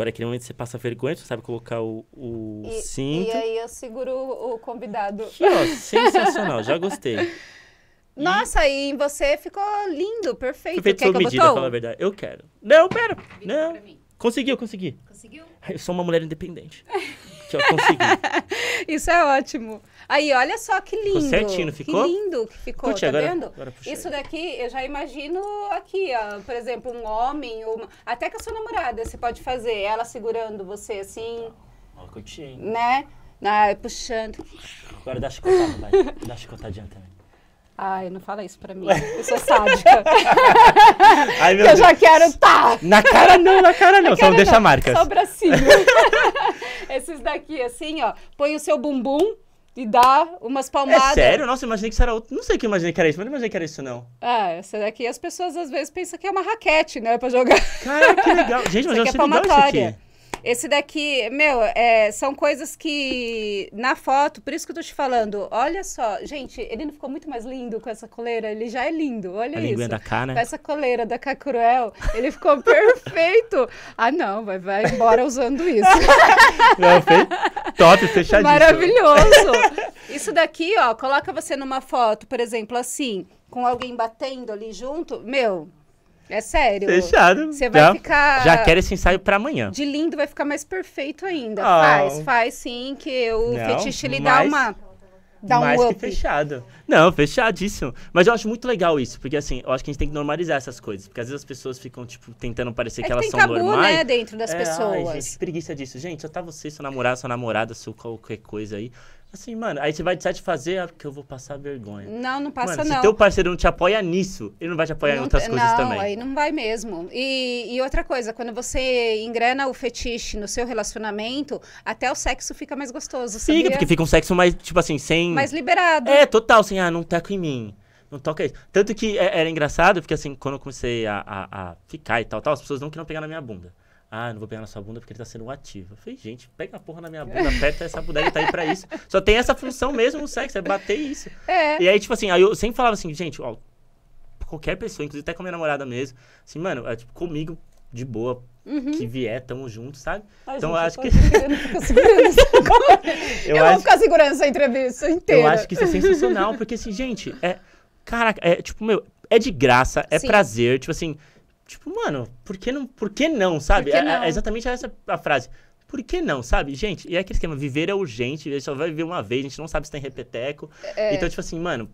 Agora, aquele é momento que você passa vergonha, você sabe colocar o, o e, cinto. E aí eu seguro o, convidado. Que, ó, sensacional, já gostei. Nossa, e você ficou lindo, perfeito. Perfeito Quer medida, eu fala a verdade. Eu quero. Não, pera. Não. Conseguiu, consegui. Conseguiu? Eu sou uma mulher independente. que eu consegui. Isso é ótimo. Aí, olha só que lindo. Ficou certinho, ficou? Que lindo que ficou, tá agora, vendo? Agora Isso daqui, eu já imagino aqui, ó, por exemplo, um homem, uma... até com a sua namorada você pode fazer, ela segurando você assim. Tá. Ó, Né? Ah, puxando. Agora dá chicotada, vai. Dá chicotadinha também. Ai, não fala isso pra mim. Eu sou sádica. Ai, eu Deus. já quero tá. Na cara não, na cara não. Na só cara deixa não. marcas. Só bracinho. Esses daqui, assim, ó. Põe o seu bumbum e dá umas palmadas. É sério? Nossa, imaginei que isso era outro. Não sei que eu imaginei que era isso, mas não imaginei que era isso, não. Ah, essa daqui as pessoas às vezes pensam que é uma raquete, né? Pra jogar. Cara, que legal. Gente, mas eu achei é legal isso aqui. Esse daqui, meu, é, são coisas que na foto, por isso que eu tô te falando. Olha só, gente, ele não ficou muito mais lindo com essa coleira? Ele já é lindo, olha a isso. da K, né? Com essa coleira da K Cruel, ele ficou perfeito. Ah, não, vai, vai embora usando isso. não, foi top, fechadinho. Maravilhoso. Isso daqui, ó, coloca você numa foto, por exemplo, assim, com alguém batendo ali junto, meu, é sério. Fechado. Você vai já, ficar. Já quero esse ensaio para amanhã. De lindo vai ficar mais perfeito ainda. Ah. faz, faz sim, que o não, fetiche lhe dá uma. Dá um mais up. que fechado. Não, fechadíssimo. Mas eu acho muito legal isso, porque assim, eu acho que a gente tem que normalizar essas coisas. Porque às vezes as pessoas ficam, tipo, tentando parecer é que, que elas tem são tabu, né, normais. né, dentro das é, pessoas. Ai, gente, preguiça disso. Gente, só tá você, seu namorado, sua namorada, seu qualquer coisa aí. Assim, mano, aí você vai de fazer, ah, porque eu vou passar vergonha. Não, não passa mano, não. Se teu parceiro não te apoia nisso, ele não vai te apoiar não, em outras coisas não, também. Não, aí não vai mesmo. E, e outra coisa, quando você engrena o fetiche no seu relacionamento, até o sexo fica mais gostoso, Sim, sabia? Fica, porque fica um sexo mais, tipo assim, sem... Mais liberado. É, total, assim, ah, não teco em mim. Não toca isso. Tanto que é, era engraçado, porque assim, quando eu comecei a, a, a ficar e tal, tal, as pessoas não queriam pegar na minha bunda. Ah, não vou pegar na sua bunda porque ele tá sendo ativo. Eu falei, gente, pega a porra na minha bunda, aperta essa bunda, ele tá aí pra isso. Só tem essa função mesmo no sexo, é bater isso. É. E aí, tipo assim, aí eu sempre falava assim, gente, ó, qualquer pessoa, inclusive até com a minha namorada mesmo, assim, mano, é, tipo, comigo, de boa, Uhum. que vier, tamo junto, sabe? Ai, então gente, eu acho eu que. eu, eu acho... vou ficar segurando essa entrevista inteira. Eu acho que isso é sensacional, porque assim, gente, é. Caraca, é tipo, meu, é de graça, é Sim. prazer, tipo assim. Tipo, mano, por que não, por que não sabe? Que não? É, é, exatamente essa a frase. Por que não, sabe? Gente, e é aquele esquema, viver é urgente, a gente só vai viver uma vez, a gente não sabe se tem tá repeteco. É. Então, tipo assim, mano,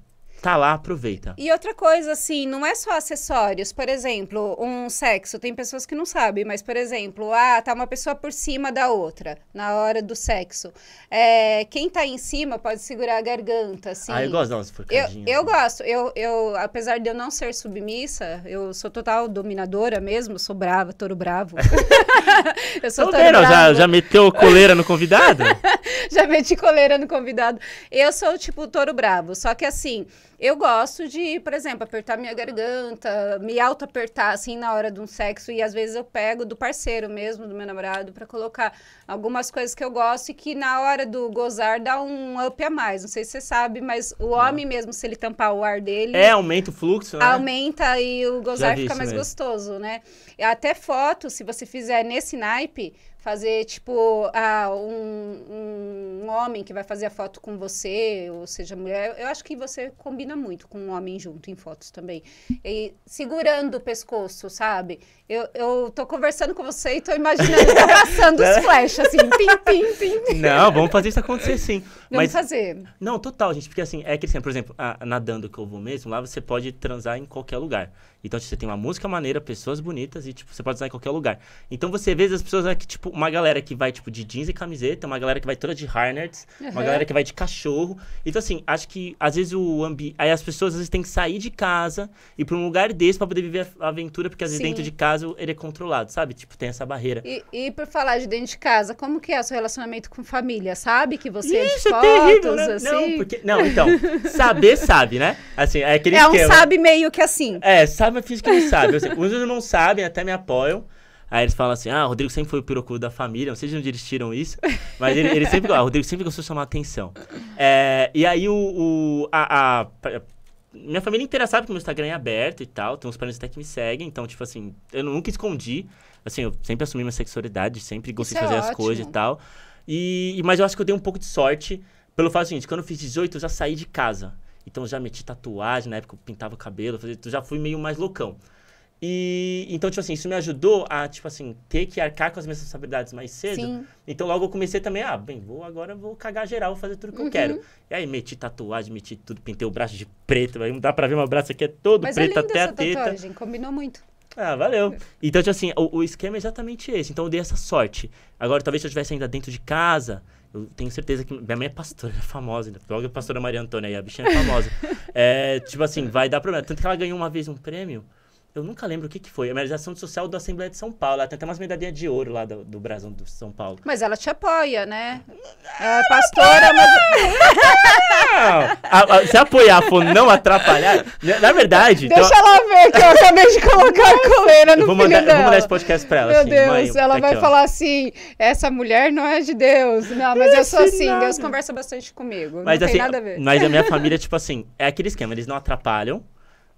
tá lá, aproveita. E outra coisa, assim, não é só acessórios. Por exemplo, um sexo. Tem pessoas que não sabem, mas, por exemplo, ah, tá uma pessoa por cima da outra na hora do sexo. É, quem tá em cima pode segurar a garganta, assim. Ah, eu gosto das Eu, né? eu gosto. Eu, eu, apesar de eu não ser submissa, eu sou total dominadora mesmo, sou brava, touro bravo. eu sou então, touro bravo. Já, já meteu coleira no convidado? já meti coleira no convidado. Eu sou, tipo, touro bravo. Só que, assim... Eu gosto de, por exemplo, apertar minha garganta, me auto-apertar, assim, na hora de um sexo. E às vezes eu pego do parceiro mesmo, do meu namorado, para colocar algumas coisas que eu gosto e que na hora do gozar dá um up a mais. Não sei se você sabe, mas o homem mesmo, se ele tampar o ar dele. É, aumenta o fluxo, né? Aumenta e o gozar fica mais mesmo. gostoso, né? Até foto, se você fizer nesse naipe, fazer tipo ah, um, um homem que vai fazer a foto com você, ou seja, mulher, eu acho que você combina muito com um homem junto em fotos também. E segurando o pescoço, sabe? Eu, eu tô conversando com você e tô imaginando tá passando os né? flash, assim, pim, pim, pim. Não, vamos fazer isso acontecer sim. Vamos Mas, fazer. Não, total, gente, porque assim, é que assim, por exemplo, a, nadando que eu vou mesmo, lá você pode transar em qualquer lugar. Então, tipo, você tem uma música maneira, pessoas bonitas e, tipo, você pode usar em qualquer lugar. Então, você vê as pessoas aqui, né, tipo, uma galera que vai, tipo, de jeans e camiseta, uma galera que vai toda de harnets, uhum. uma galera que vai de cachorro. Então, assim, acho que, às vezes, o ambiente... Aí as pessoas, às vezes, têm que sair de casa e ir pra um lugar desse para poder viver a aventura, porque, às vezes, sim. dentro de casa caso, ele é controlado, sabe? Tipo, tem essa barreira. E, e por falar de dentro de casa, como que é o seu relacionamento com família? Sabe que você é Isso, é de fotos, é terrível, né? assim? Não, porque... Não, então, saber sabe, né? Assim, é aquele É um sabe meio que assim. É, sabe, mas finge que não sabe. Assim, os os não sabem, até me apoiam. Aí eles falam assim: ah, o Rodrigo sempre foi o pirocu da família, não sei de onde eles tiram isso, mas ele, ele sempre. Ah, o Rodrigo sempre gostou de chamar atenção. É, e aí o, o a, a, minha família inteira sabe que meu Instagram é aberto e tal. Tem uns parentes até que me seguem. Então, tipo assim, eu nunca escondi. Assim, eu sempre assumi minha sexualidade, sempre gostei de é fazer é as coisas e tal. E, mas eu acho que eu dei um pouco de sorte pelo fato seguinte, quando eu fiz 18, eu já saí de casa. Então eu já meti tatuagem, na época eu pintava o cabelo, tu então já fui meio mais loucão. E então, tipo assim, isso me ajudou a, tipo assim, ter que arcar com as minhas responsabilidades mais cedo. Sim. Então logo eu comecei também, ah, bem, vou agora vou cagar geral, vou fazer tudo que uhum. eu quero. Uhum. E aí meti tatuagem, meti tudo, pintei o braço de preto, aí não dá pra ver meu braço aqui é todo Mas é preto é até a teta. Tatuagem, combinou muito. Ah, valeu. Então, tipo assim, o, o, esquema é exatamente esse. Então eu dei essa sorte. Agora, talvez se eu estivesse ainda dentro de casa, eu tenho certeza que minha mãe é pastora, é famosa ainda. Logo a pastora Maria Antônia aí, a bichinha é famosa. é, tipo assim, vai dar problema. Tanto que ela ganhou uma vez um prêmio eu nunca lembro o que, que foi. É a Organização Social da Assembleia de São Paulo. Ela tem até umas medalhinhas de ouro lá do, do brasão do São Paulo. Mas ela te apoia, né? É pastora, mas... Ah, ah, a, a, se apoiar for não atrapalhar... Na verdade... Deixa então... ela ver que eu acabei de colocar a coleira no vou mandar, filho dela. vou mandar esse podcast pra ela. Meu assim, Deus, mãe, ela vai falar assim, essa mulher não é de Deus. Não, mas eu é sou assim, Deus conversa bastante comigo. Mas, não assim, tem nada a ver. Mas a minha família, tipo assim, é aquele esquema. Eles não atrapalham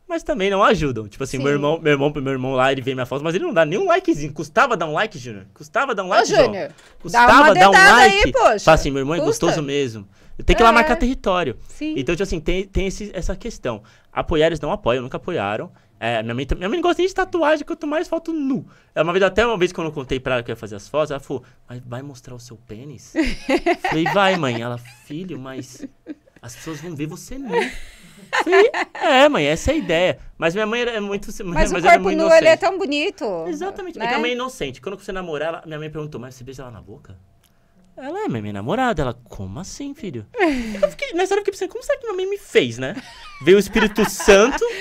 mas também não ajudam. Tipo assim, Sim. meu irmão, meu irmão, meu irmão lá, ele vê minha foto, mas ele não dá nenhum likezinho. Custava dar um like, Júnior. Custava dar um like, Ô, Júnior. Custava dar um like. Aí, poxa. Fala assim, meu irmão é Custa. é gostoso mesmo. Tem que ir é. lá marcar território. Sim. Então, tipo assim, tem, tem esse, essa questão. Apoiar, eles não apoiam, nunca apoiaram. É, minha, mãe, minha mãe gosta de tatuagem, quanto mais foto nu. É uma vez, até uma vez quando eu contei pra ela que eu ia fazer as fotos, ela falou, mas vai mostrar o seu pênis? Falei, vai, mãe. Ela, filho, mas as pessoas vão ver você nu é, mãe, essa é a ideia. Mas minha mãe era muito. Mas, mas o corpo nu, ele é tão bonito. Exatamente. É né? a mãe é inocente. Quando você namorar, ela, minha mãe perguntou, mas você beija ela na boca? Ela é minha namorada. Ela, como assim, filho? eu fiquei, nessa hora eu fiquei pensando, como será que minha mãe me fez, né? Veio o Espírito Santo.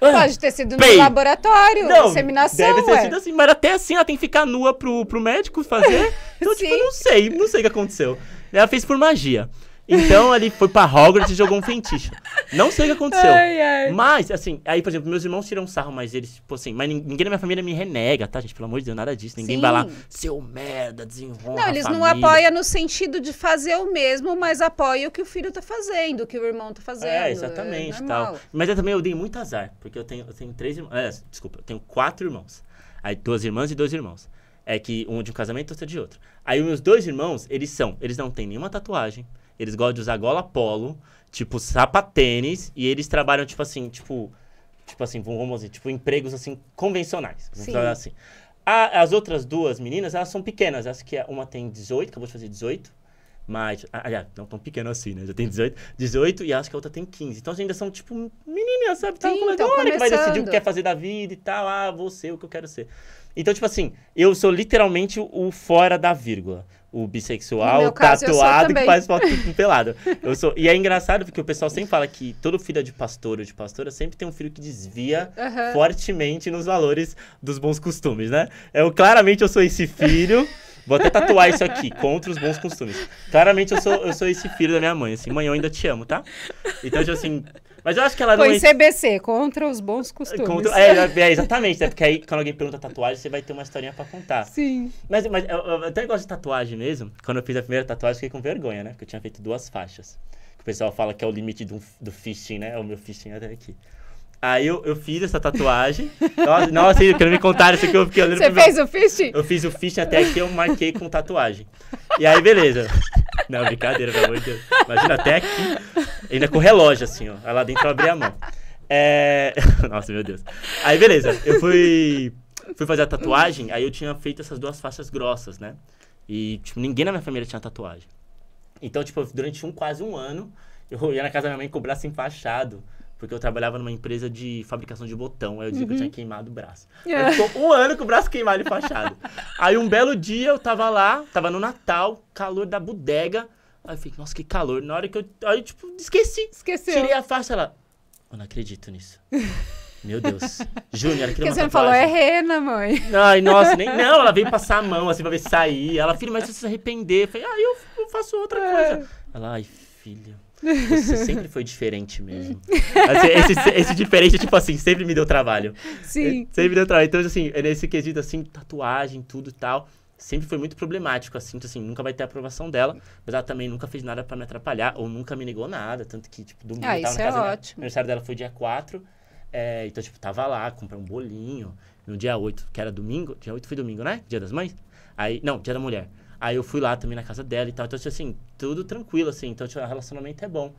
Pode ter sido Bem, no laboratório, não, inseminação. Deve ter ué. sido assim, mas até assim ela tem que ficar nua pro, pro médico fazer. Então, tipo, Sim. tipo, não sei, não sei o que aconteceu. Ela fez por magia. Então ele foi pra Hogwarts e jogou um feitiço. Não sei o que aconteceu. Ai, ai. Mas, assim, aí, por exemplo, meus irmãos tiram sarro, mas eles, tipo assim, mas ninguém na minha família me renega, tá, gente? Pelo amor de Deus, nada disso. Ninguém Sim. vai lá, seu merda, desenrola. Não, eles não apoiam no sentido de fazer o mesmo, mas apoiam o que o filho tá fazendo, o que o irmão tá é, fazendo. É, exatamente, é tal. Mas eu também eu dei muito azar, porque eu tenho, eu tenho três irmãos. É, desculpa, eu tenho quatro irmãos. Aí, duas irmãs e dois irmãos. É que um é de um casamento e outro é de outro. Aí, meus dois irmãos, eles são, eles não têm nenhuma tatuagem. Eles gostam de usar gola polo, tipo sapatênis, e eles trabalham, tipo assim, tipo. Tipo assim, vamos dizer, tipo, empregos assim, convencionais. Vamos falar assim. A, as outras duas meninas, elas são pequenas. Acho que uma tem 18, acabou de fazer 18. Mas, aliás, não tão pequeno assim, né? Já tem 18, 18 e acho que a outra tem 15. Então, ainda são, tipo, meninas, sabe? Tá começando, agora que vai decidir o que quer fazer da vida e tal. Ah, vou ser o que eu quero ser. Então, tipo assim, eu sou literalmente o fora da vírgula. O bissexual, o tatuado que faz foto pelado. Eu sou... E é engraçado porque o pessoal sempre fala que todo filho é de pastor ou de pastora sempre tem um filho que desvia uhum. fortemente nos valores dos bons costumes, né? Eu, claramente eu sou esse filho. Vou até tatuar isso aqui, contra os bons costumes. Claramente eu sou, eu sou esse filho da minha mãe, assim, mãe, eu ainda te amo, tá? Então, tipo assim, mas eu acho que ela Foi não. Foi CBC, contra os bons costumes. Contra... É, é, é, exatamente, né? Porque aí quando alguém pergunta tatuagem, você vai ter uma historinha pra contar. Sim. Mas, mas eu, eu até gosto de tatuagem mesmo. Quando eu fiz a primeira tatuagem, fiquei com vergonha, né? Porque eu tinha feito duas faixas. Que o pessoal fala que é o limite do, do fishing, né? É o meu fishing até aqui. Aí eu, eu fiz essa tatuagem. nossa, nossa, quando me contar isso aqui, eu fiquei olhando Você fez meu... o fishing? Eu fiz o fishing até aqui, eu marquei com tatuagem. E aí, beleza. Não, brincadeira, pelo amor de Deus. Imagina até aqui, ainda com relógio, assim, ó. Aí lá dentro eu abri a mão. É... Nossa, meu Deus. Aí, beleza. Eu fui, fui fazer a tatuagem, aí eu tinha feito essas duas faixas grossas, né? E, tipo, ninguém na minha família tinha tatuagem. Então, tipo, durante um, quase um ano, eu ia na casa da minha mãe com o braço enfaixado. Porque eu trabalhava numa empresa de fabricação de botão. Aí eu dizia uhum. que eu tinha uhum. queimado o braço. Yeah. É. ficou um ano com o braço queimado e fachado. aí um belo dia eu tava lá, tava no Natal, calor da bodega. Aí eu falei, nossa, que calor. Na hora que eu. Aí, tipo, esqueci. Esqueceu. Tirei a faixa lá. Eu não acredito nisso. Meu Deus. Júnior, aquilo Porque você falou, é rena, mãe. Ai, nossa, nem. Não, ela veio passar a mão, assim, pra ver se sair. Ela, filha, mas se você se arrepender. Eu falei, ah, eu, eu faço outra é. coisa. Ela, ai, filha você sempre foi diferente mesmo. Assim, esse, esse, esse, diferente, tipo assim, sempre me deu trabalho. Sim. Eh, sempre me deu trabalho. Então, assim, é nesse quesito, assim, tatuagem, tudo e tal, sempre foi muito problemático, assim. Então, assim, nunca vai ter aprovação dela, mas ela também nunca fez nada para me atrapalhar ou nunca me negou nada. Tanto que, tipo, domingo ah, eu tava na casa... É ótimo. O aniversário dela foi dia 4, é, eh, então, tipo, tava lá, comprei um bolinho. No dia 8, que era domingo, dia 8 foi domingo, né? Dia das Mães? Aí, não, dia da mulher. Aí eu fui lá também na casa dela e tal. Então, assim, tudo tranquilo, assim. Então, o relacionamento é bom.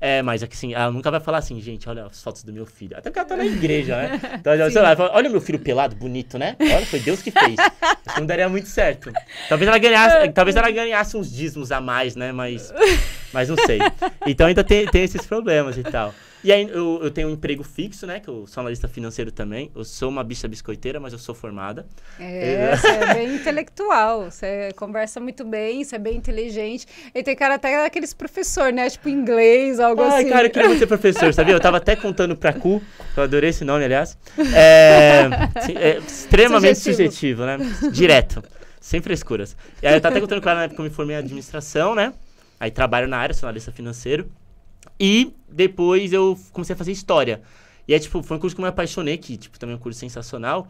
É, mas é que assim, ela nunca vai falar assim, gente, olha as fotos do meu filho. Até porque ela tá na igreja, né? Então, ela, sei lá, fala, olha o meu filho pelado, bonito, né? Olha, foi Deus que fez. Isso não daria muito certo. Talvez ela ganhasse, talvez ela ganhasse uns dízimos a mais, né? Mas, mas não sei. Então ainda tem, tem esses problemas e tal. E aí eu, eu tenho um emprego fixo, né? Que eu sou analista financeiro também. Eu sou uma bicha biscoiteira, mas eu sou formada. É, você é bem intelectual. Você conversa muito bem, você é bem inteligente. E tem cara até aqueles professor, né? Tipo inglês, algo Ai, assim. Ai, cara, eu queria ser professor, sabia? Eu tava até contando pra Cu, eu adorei esse nome, aliás. É, é extremamente subjetivo. né? Direto. Sem frescuras. E aí eu tava até contando com ela na época que eu me formei em administração, né? Aí trabalho na área, sou analista financeiro. E depois eu comecei a fazer história. E é tipo, foi um curso que eu me apaixonei, que tipo, também é um curso sensacional.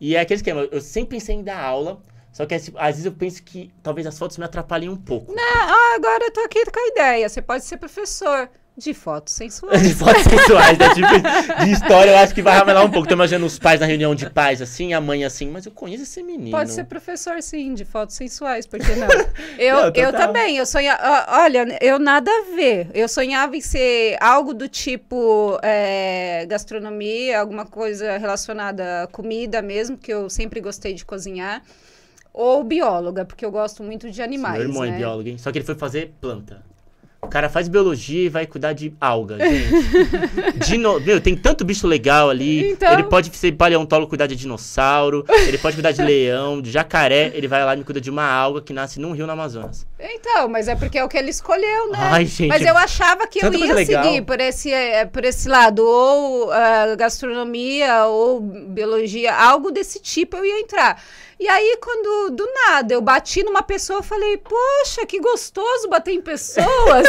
E é aquele esquema, eu sempre pensei em dar aula, só que assim, às vezes eu penso que talvez as fotos me atrapalhem um pouco. Não, ah, agora eu tô aqui com a ideia. Você pode ser professor. De fotos sensuais. de fotos sensuais, né? Tipo, de história eu acho que vai ramelar um pouco. Tô imaginando os pais na reunião de pais, assim, a mãe assim, mas eu conheço esse menino. Pode ser professor, sim, de fotos sensuais, por que não? Eu, não, eu também, eu sonhava. Olha, eu nada a ver. Eu sonhava em ser algo do tipo é, gastronomia, alguma coisa relacionada à comida mesmo, que eu sempre gostei de cozinhar. Ou bióloga, porque eu gosto muito de animais. Meu irmão é né? é biólogo, hein? Só que ele foi fazer planta. O cara faz biologia e vai cuidar de alga, gente. Dino... Meu, tem tanto bicho legal ali. Então... Ele pode ser paleontólogo cuidar de dinossauro. ele pode cuidar de leão, de jacaré. Ele vai lá e me cuida de uma alga que nasce num rio no Amazonas. Então, mas é porque é o que ele escolheu, né? Ai, gente, mas é eu achava que eu ia seguir por esse, eh, por esse lado. Ou uh, gastronomia, ou biologia. Algo desse tipo eu ia entrar. E aí, quando do nada eu bati numa pessoa, eu falei, poxa, que gostoso bater em pessoas.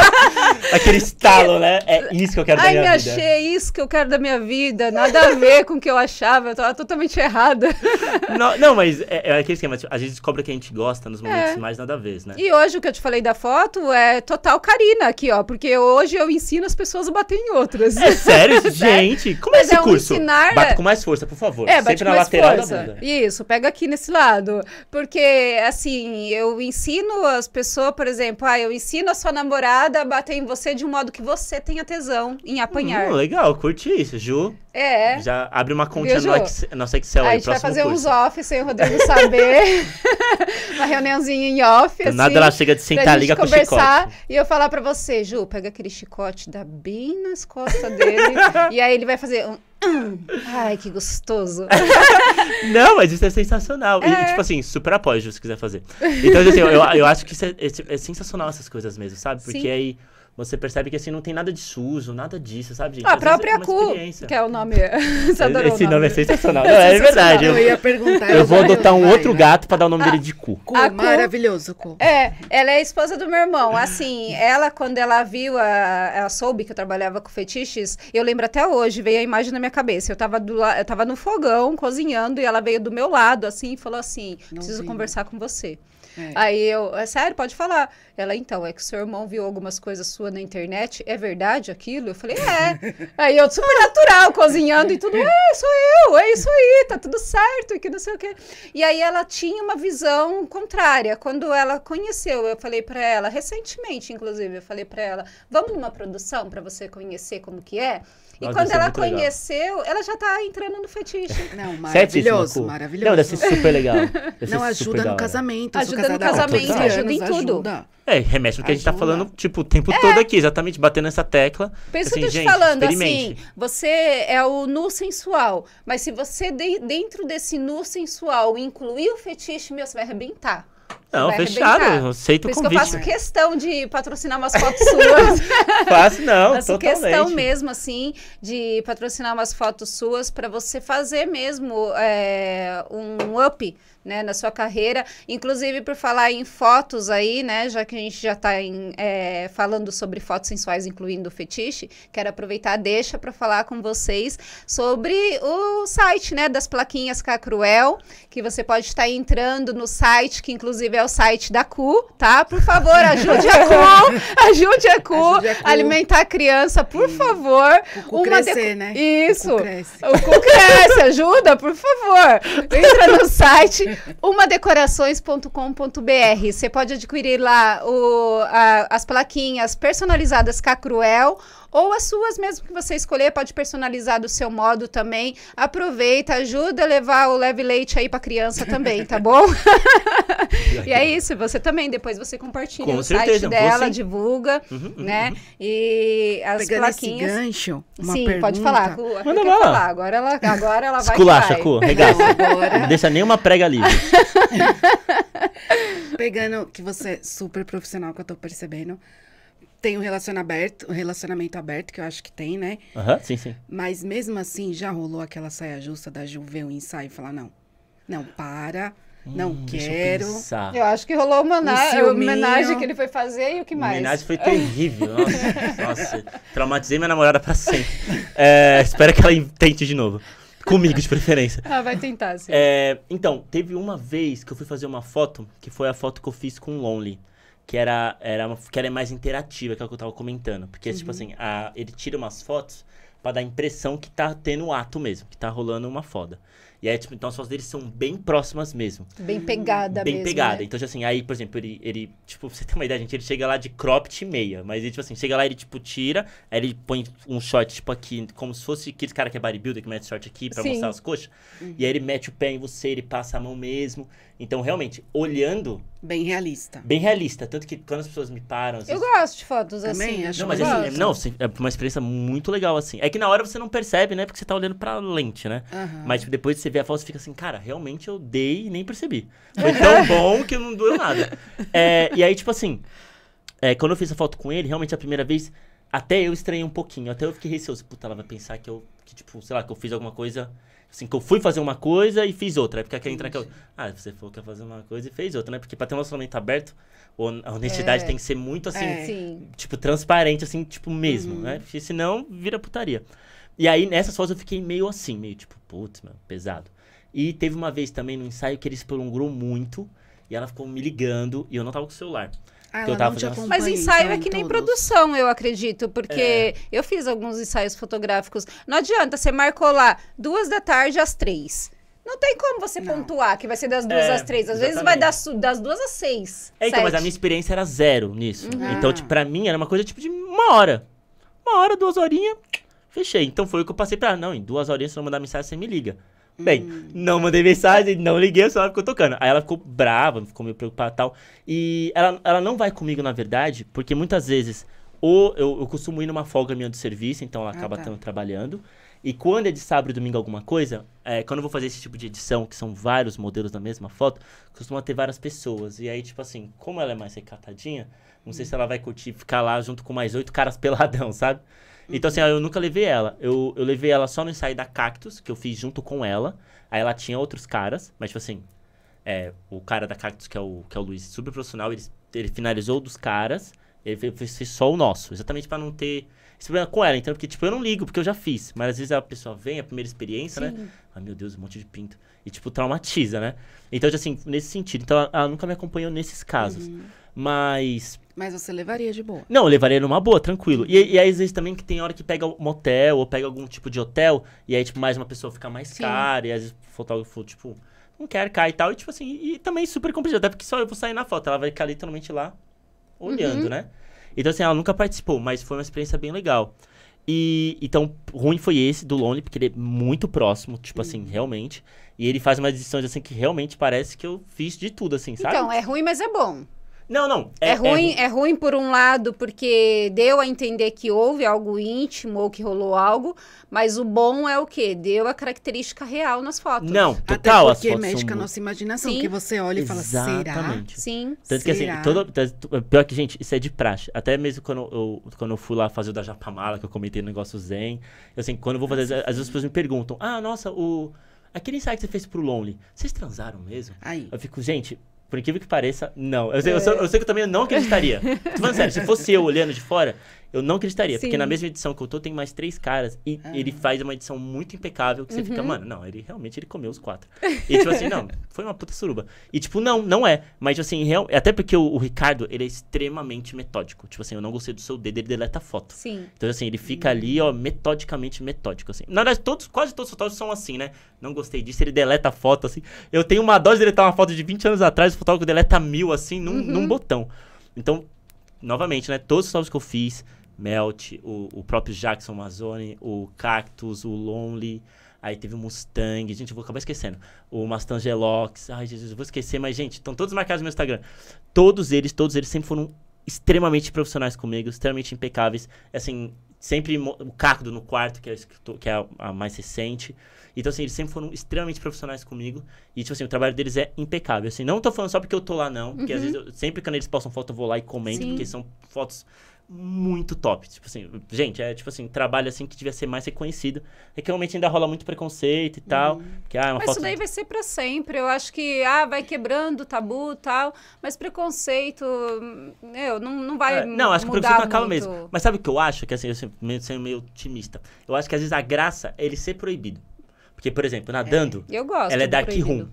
Aquele estalo, né? É isso que eu quero Ai, da minha me achei isso que eu quero da minha vida. Nada a ver com o que eu achava. Eu tava totalmente errada. Não, não mas é, é aquele esquema. Tipo, a gente descobre que a gente gosta nos momentos é. mais nada a ver, né? E hoje o que eu te falei da foto é total Karina aqui, ó. Porque hoje eu ensino as pessoas a bater em outras. É sério? Né? gente, como é mas é esse é um curso? Ensinar... Bate é. com mais força, por favor. É, bate Sempre com na mais lateral força. Isso, pega chega aqui nesse lado. Porque, assim, eu ensino as pessoas, por exemplo, ah, eu ensino a sua namorada a bater em você de um modo que você tenha tesão em apanhar. Hum, legal, curti isso, Ju. É. Já abre uma conta no ex, nosso Excel aí, aí, A gente vai fazer curso. uns off sem o Rodrigo saber. uma reuniãozinha em off, assim. Nada ela chega de sentar, liga com chicote. E eu falar pra você, Ju, pega aquele chicote, dá bem nas costas dele. e aí ele vai fazer... Um, Ai, que gostoso. não, mas isso é sensacional. É. E, tipo assim, super apoio se você quiser fazer. Então, assim, eu, eu acho que é, é, é, sensacional essas coisas mesmo, sabe? Porque Sim. aí você percebe que assim não tem nada de sujo, nada disso, sabe, gente? A Às é própria cu, que é o nome. Você adorou Esse nome é sensacional. Não, é, verdade. Eu, ia perguntar. Eu vou adotar um outro né? gato para dar o nome ah, dele de cu. É cu, maravilhoso, cu. É, ela é a esposa do meu irmão. Assim, ela quando ela viu, a, ela soube que eu trabalhava com fetiches, eu lembro até hoje, veio a imagem na minha cabeça. Eu tava, do, eu tava no fogão, cozinhando, e ela veio do meu lado, assim, e falou assim, preciso conversar com você. É. Aí eu, é sério, pode falar. Ela, então, é que seu irmão viu algumas coisas suas na internet, é verdade aquilo? Eu falei, é. aí eu, super natural, cozinhando e tudo, é, sou eu, é isso aí, tá tudo certo, e que não sei o quê. E aí ela tinha uma visão contrária. Quando ela conheceu, eu falei para ela, recentemente, inclusive, eu falei para ela, vamos numa produção para você conhecer como que é? E quando ela conheceu, legal. ela já tá entrando no fetiche. Não, maravilhoso, maravilhoso. Não, deve ser super legal. Deve não, ajuda no casamento. Ajuda no casamento, ajuda em tudo. Ajuda. É, remete porque a gente tá falando, tipo, o tempo é. todo aqui, exatamente, batendo essa tecla. Por isso assim, que eu tô te falando, assim, você é o nu sensual, mas se você, de, dentro desse nu sensual, incluir o fetiche, meu, você vai arrebentar. Não, fechado. Aceito o convite. eu faço questão de patrocinar umas fotos suas. faço não, faço totalmente. questão mesmo, assim, de patrocinar umas fotos suas para você fazer mesmo é, um up né, na sua carreira. Inclusive, por falar em fotos aí, né, já que a gente já está é, falando sobre fotos sensuais, incluindo o fetiche, quero aproveitar a deixa para falar com vocês sobre o site, né, das plaquinhas Cacruel, que você pode estar tá entrando no site, que inclusive é o site da CU, tá? Por favor, ajude a CU, ajude a CU, a alimentar a criança, por Sim. favor. O cu Uma crescer, né? Isso. O cu cresce. O cu cresce, ajuda, por favor. Entra no site umadecorações.com.br. Você pode adquirir lá o, a, as plaquinhas personalizadas cruel ou as suas mesmo que você escolher, pode personalizar do seu modo também. Aproveita, ajuda a levar o leve leite aí para criança também, tá bom? e é isso, você também depois você compartilha Com no certeza, site dela, divulga, uhum, uhum, uhum, né? E as Pegando plaquinhas. Esse gancho, uma Sim, pergunta. pode falar, Cu. Manda lá. Falar. Agora ela agora ela vai Esculacha, vai. Cu, regaça. Não, agora... Não deixa nenhuma prega livre. Pegando que você é super profissional que eu tô percebendo, tem um relacionamento aberto, um relacionamento aberto, que eu acho que tem, né? Uhum, sim, sim. Mas mesmo assim, já rolou aquela saia justa da Ju ver o ensaio e falar, não, não, para, hum, não quero. Eu, eu, acho que rolou uma homenagem que ele foi fazer e o que mais? A homenagem foi terrível, nossa, nossa, Traumatizei minha namorada pra sempre. É, espero que ela tente de novo. Comigo, de preferência. Ah, vai tentar, sim. É, então, teve uma vez que eu fui fazer uma foto, que foi a foto que eu fiz com o Lonely que era, era uma, que era é mais interativa, que é o que eu tava comentando. Porque, tipo uhum. tipo assim, a, ele tira umas fotos para dar a impressão que tá tendo o ato mesmo, que tá rolando uma foda. E aí, tipo, então as fotos deles são bem próximas mesmo. Bem pegada bem mesmo. Bem pegada. Né? Então, assim, aí, por exemplo, ele, ele, tipo, você tem uma ideia, gente, ele chega lá de cropped meia. Mas ele, tipo assim, chega lá, ele, tipo, tira, aí ele põe um short tipo, aqui, como se fosse aquele cara que é bodybuilder, que mete short aqui pra Sim. mostrar as coxas. Uhum. E aí ele mete o pé em você, ele passa a mão mesmo. Então, realmente, olhando. Bem realista. Bem realista. Tanto que quando as pessoas me param. Vezes... Eu gosto de fotos Também, assim. Acho não, mas assim, não, é uma experiência muito legal, assim. É que na hora você não percebe, né? Porque você tá olhando pra lente, né? Uhum. Mas tipo, depois você vê a foto e fica assim, cara, realmente eu dei e nem percebi. Foi tão bom que não doeu nada. É, e aí, tipo assim, é, quando eu fiz a foto com ele, realmente a primeira vez, até eu estranhei um pouquinho. Até eu fiquei receoso. Puta, ela vai pensar que eu, que, tipo, sei lá, que eu fiz alguma coisa. Assim, que eu fui fazer uma coisa e fiz outra. é porque quer entrar que eu, Ah, você falou que ia fazer uma coisa e fez outra, né? Porque pra ter um relacionamento aberto, a honestidade é. tem que ser muito assim, é. tipo, transparente, assim, tipo, mesmo, uhum. né? Porque senão vira putaria. E aí, nessas fotos, eu fiquei meio assim, meio tipo, putz, mano, pesado. E teve uma vez também no ensaio que ele se prolongou muito e ela ficou me ligando e eu não tava com o celular. Ah, eu tava fazendo... Mas ensaio é, é que nem todos. produção, eu acredito, porque é. eu fiz alguns ensaios fotográficos. Não adianta, você marcou lá duas da tarde às três. Não tem como você não. pontuar que vai ser das duas é, às três. Às exatamente. vezes vai das, das duas às seis. É, então, mas a minha experiência era zero nisso. Uhum. Então, ah. tipo, pra mim era uma coisa tipo de uma hora. Uma hora, duas horinhas, Fechei. Então foi o que eu passei pra ela. Não, em duas horinhas, se não mandar mensagem, você me liga. Hum. Bem, não mandei mensagem, não liguei, o celular ficou tocando. Aí ela ficou brava, ficou meio preocupada e tal. E ela, ela não vai comigo, na verdade, porque muitas vezes ou eu, eu costumo ir numa folga minha do serviço, então ela ah, acaba ah, tá. trabalhando. E quando é de sábado e domingo alguma coisa, é, quando eu vou fazer esse tipo de edição, que são vários modelos da mesma foto, costuma ter várias pessoas. E aí, tipo assim, como ela é mais recatadinha, não hum. sei se ela vai curtir ficar lá junto com mais oito caras peladão, sabe? Então, assim, eu nunca levei ela. Eu, eu levei ela só no ensaio da Cactus, que eu fiz junto com ela. Aí ela tinha outros caras, mas, tipo assim, é, o cara da Cactus, que é o, que é o Luiz, super profissional, ele, ele finalizou dos caras, ele fez, fez só o nosso, exatamente para não ter esse problema com ela, então, porque, tipo, eu não ligo, porque eu já fiz. Mas às vezes a pessoa vem, a primeira experiência, né? Sim. né? Ai, meu Deus, um monte de pinto. E, tipo, traumatiza, né? Então, tipo assim, nesse sentido. Então, ela, ela nunca me acompanhou nesses casos. Uhum. Mas. Mas você levaria de boa. Não, eu levaria numa boa, tranquilo. E, e aí, às vezes, também que tem hora que pega motel ou pega algum tipo de hotel, e aí, tipo, mais uma pessoa fica mais Sim. cara, e às vezes o fotógrafo, tipo, não quer cair e tal. E tipo assim, e também super complicado. Até porque só eu vou sair na foto. Ela vai ficar literalmente lá olhando, uhum. né? Então, assim, ela nunca participou, mas foi uma experiência bem legal. E então, ruim foi esse do Lonely, porque ele é muito próximo, tipo assim, uhum. assim, realmente. E ele faz umas edições assim que realmente parece que eu fiz de tudo, assim, sabe? Então, é ruim, mas é bom. Não, não. É, é, é ruim, é... é... ruim por um lado, porque deu a entender que houve algo íntimo ou que rolou algo, mas o bom é o quê? Deu a característica real nas fotos. Não, total, Até porque mexe com a nossa imaginação, Sim. que você olha e fala, Exatamente. será? Sim, Tanto será? que assim, todo, pior que, gente, isso é de praxe. Até mesmo quando eu, quando eu fui lá fazer o da Japamala, que eu comentei no negócio zen, eu, assim, quando eu vou fazer, às vezes as pessoas me perguntam, ah, nossa, o... Aquele ensaio que você fez pro Lonely, vocês transaram mesmo? Aí. Eu fico, gente, por incrível que pareça, não. Eu sei, é. eu, sei, eu sei que eu também não acreditaria. Tô falando sério, se fosse eu olhando de fora, eu não acreditaria. Sim. Porque na mesma edição que eu tô, tem mais três caras. E ah. ele faz uma edição muito impecável que você uhum. fica, mano, não, ele realmente ele comeu os quatro. E tipo assim, não, foi uma puta suruba. E tipo, não, não é. Mas assim, real, é até porque o, o, Ricardo, ele é extremamente metódico. Tipo assim, eu não gostei do seu dedo, ele deleta a foto. Sim. Então assim, ele fica ali, ó, metodicamente metódico, assim. Na verdade, todos, quase todos os fotógrafos são assim, né? Não gostei disso, ele deleta a foto, assim. Eu tenho uma dose de deletar uma foto de 20 anos atrás, o fotógrafo deleta mil, assim, num, uhum. num botão. Então, novamente, né? Todos os fotógrafos que eu fiz Melt, o, o próprio Jackson Amazone, o Cactus, o Lonely. Aí teve o Mustang, gente, eu vou acabar esquecendo. O Mastangelox, ai Jesus, eu vou esquecer, mas gente, estão todos marcados no meu Instagram. Todos eles, todos eles sempre foram extremamente profissionais comigo, extremamente impecáveis. Assim, sempre o Cacto no quarto, que é, que é a, a, mais recente. Então, assim, eles sempre foram extremamente profissionais comigo. E, tipo assim, o trabalho deles é impecável. Assim, não tô falando só porque eu tô lá, não. Porque uhum. às vezes, eu, sempre quando eles postam foto, eu vou lá e comento, Sim. porque são fotos muito top. Tipo assim, gente, é tipo assim, trabalho assim que devia ser mais reconhecido. É que realmente ainda rola muito preconceito e tal. Uhum. Que, ah, é mas foto... isso daí vai ser para sempre. Eu acho que ah, vai quebrando o tabu e tal. Mas preconceito, eu, não, não vai. É, não, acho que o preconceito muito. mesmo. Mas sabe o que eu acho? Que assim, eu sempre, sendo meio otimista. Eu acho que às vezes a graça é ele ser proibido. Porque, por exemplo, nadando, é, eu gosto ela é daqui rum.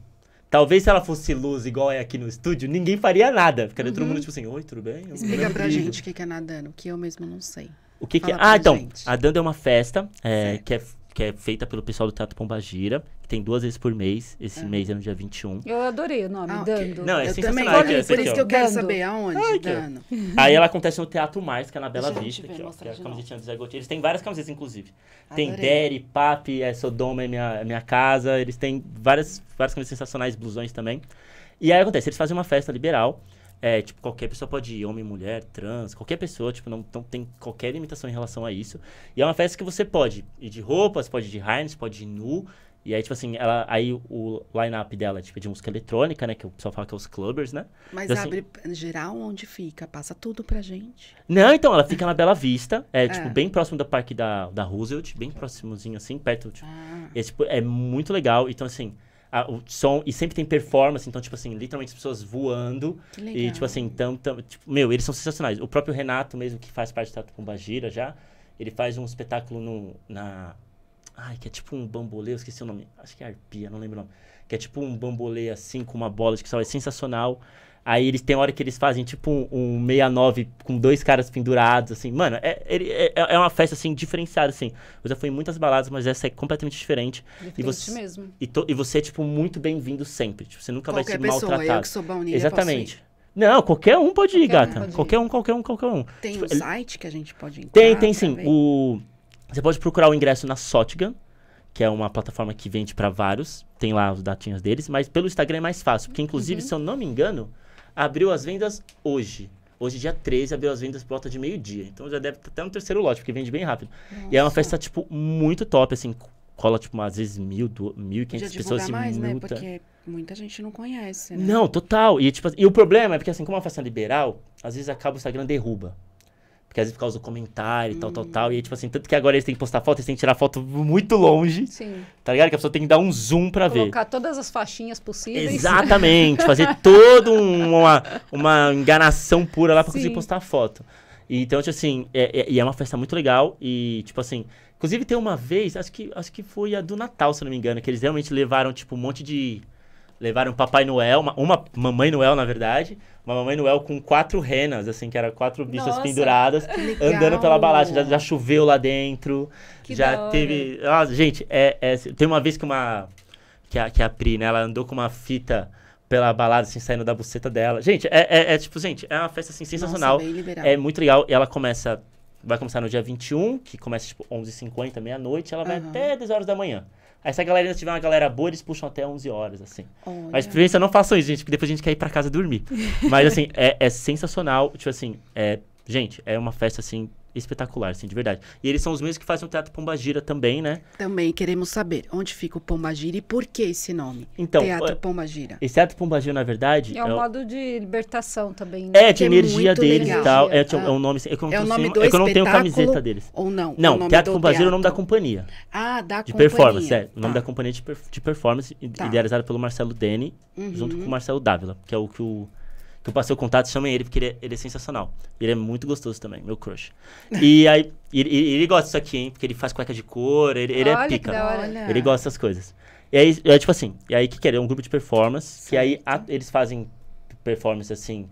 Talvez se ela fosse luz igual é aqui no estúdio, ninguém faria nada. Ficaria uhum. todo mundo uhum. tipo assim, oi, tudo bem? Eu é Explica pra digo. gente o que é nadando, que eu mesmo não sei. O que, que é? Ah, então, gente. a Dando é uma festa é, que é que é feita pelo pessoal do Teatro Pombagira, que tem duas vezes por mês. Esse é. mês é no dia 21. Eu adorei o nome, ah, Dando. Okay. Não, é eu sensacional. Também. Aqui, por isso é que eu quero Dando. saber aonde, ah, Dando. Aí ela acontece no Teatro Mais, que é na Bela Deixa Vista, aqui, ó, que é a camisetinha do Zé Gotti. Eles têm várias camisetas, inclusive. Tem Derry, Papi, é Sodoma é minha, é minha casa. Eles têm várias, várias camisetas sensacionais, blusões também. E aí acontece, eles fazem uma festa liberal é, tipo, qualquer pessoa pode ir, homem, mulher, trans, qualquer pessoa, tipo, não, não tem qualquer limitação em relação a isso. E é uma festa que você pode ir de roupas, pode ir de harness, pode ir nu. E aí, tipo assim, ela, aí o line-up dela é tipo de música eletrônica, né? Que o pessoal fala que é os clubbers, né? Mas então, assim abre assim, geral onde fica? Passa tudo pra gente? Não, então, ela fica na Bela Vista. É, é, tipo, bem próximo do parque da, da Roosevelt. Bem próximozinho, assim, perto. Tipo, ah. É, tipo, é muito legal. Então, assim a, o som, e sempre tem performance, então, tipo assim, literalmente as pessoas voando. Que legal. E, tipo assim, então, tipo, meu, eles são sensacionais. O próprio Renato, mesmo, que faz parte do Teatro Pombagira já, ele faz um espetáculo no, na. Ai, que é tipo um bambolê, eu esqueci o nome. Acho que é arpia, não lembro o nome. Que é tipo um bambolê assim, com uma bola de cristal, é sensacional. Aí eles tem hora que eles fazem tipo um, um 69 com dois caras pendurados, assim. Mano, é, é, é, é uma festa assim diferenciada, assim. Eu já fui em muitas baladas, mas essa é completamente diferente. diferente e você mesmo. E, to, e você é, tipo, muito bem-vindo sempre. Tipo, você nunca qualquer vai ser pessoa, maltratado. Eu que sou baunilha, Exatamente. Posso ir. Não, qualquer um pode qualquer ir, gata. Um pode qualquer ir. um, qualquer um, qualquer um. Tem tipo, um site que a gente pode entrar. Tem, tem sim. O... Você pode procurar o ingresso na Sotgan que é uma plataforma que vende para vários, tem lá os datinhos deles, mas pelo Instagram é mais fácil, porque inclusive, uhum. se eu não me engano, abriu as vendas hoje. Hoje, dia 13, abriu as vendas por volta de meio-dia. Então já deve estar tá até no terceiro lote, porque vende bem rápido. Nossa. E é uma festa, tipo, muito top, assim. Cola, tipo, às vezes mil, do, mil e quinhentas pessoas. mais, muita... né? Porque muita gente não conhece, né? Não, total. E, tipo, e o problema é porque, assim, como é uma festa liberal, às vezes acaba o Instagram derruba. Porque às vezes por causa do comentário e tal, hum. tal, tal. E aí, tipo assim, tanto que agora eles têm que postar foto, eles têm que tirar foto muito longe. Sim. Tá ligado? Que a pessoa tem que dar um zoom pra Colocar ver. Colocar todas as faixinhas possíveis. Exatamente. fazer toda um, uma, uma enganação pura lá pra Sim. conseguir postar a foto. E, então, tipo assim, é, é, é uma festa muito legal. E, tipo assim, inclusive tem uma vez, acho que, acho que foi a do Natal, se não me engano, que eles realmente levaram, tipo, um monte de levaram Papai Noel, uma, uma, Mamãe Noel, na verdade. Uma Mamãe Noel com quatro renas, assim, que eram quatro bichas Nossa, penduradas, andando pela balada. Já, já, choveu lá dentro. Que já teve. Ah, gente, é, é, tem uma vez que uma. Que a, que a Pri, né? Ela andou com uma fita pela balada, assim, saindo da buceta dela. Gente, é, é, é tipo, gente, é uma festa, assim, sensacional. Nossa, é muito legal. E ela começa, vai começar no dia 21, que começa, tipo, 11h50, meia-noite. Ela uhum. vai até 10 horas da manhã. Aí se a galera tiver uma galera boa, eles puxam até 11 horas, assim. Olha. Mas experiência não façam isso, gente, porque depois a gente quer ir pra casa dormir. Mas, assim, é, é sensacional. Tipo assim, é, gente, é uma festa, assim, espetacular, assim, de verdade. E eles são os mesmos que fazem o Teatro Pombagira também, né? Também queremos saber onde fica o Pombagira e por que esse nome, então, Teatro é, Pombagira. Esse Teatro Pombagira, na verdade... É um é modo de libertação também, né? É, de é energia é deles legal. e tal. É, ah. é um nome... É, é o nome do É que eu não tenho camiseta deles. Ou não? Não, Teatro Pombagira é o nome da companhia. Ah, da de companhia. De performance, é. O nome tá. da companhia de, per de performance, tá. idealizada pelo Marcelo Dene, uhum. junto com o Marcelo Dávila, que é o que o... Tu passei o contato, chamem ele, porque ele é, ele é, sensacional. Ele é muito gostoso também, meu crush. E aí, ele, ele gosta disso aqui, hein? Porque ele faz cueca de cor ele, ele é olha, é pica. Ele gosta dessas coisas. E aí, é tipo assim, e aí o que que é? É um grupo de performance, certo. que aí a, eles fazem performance assim,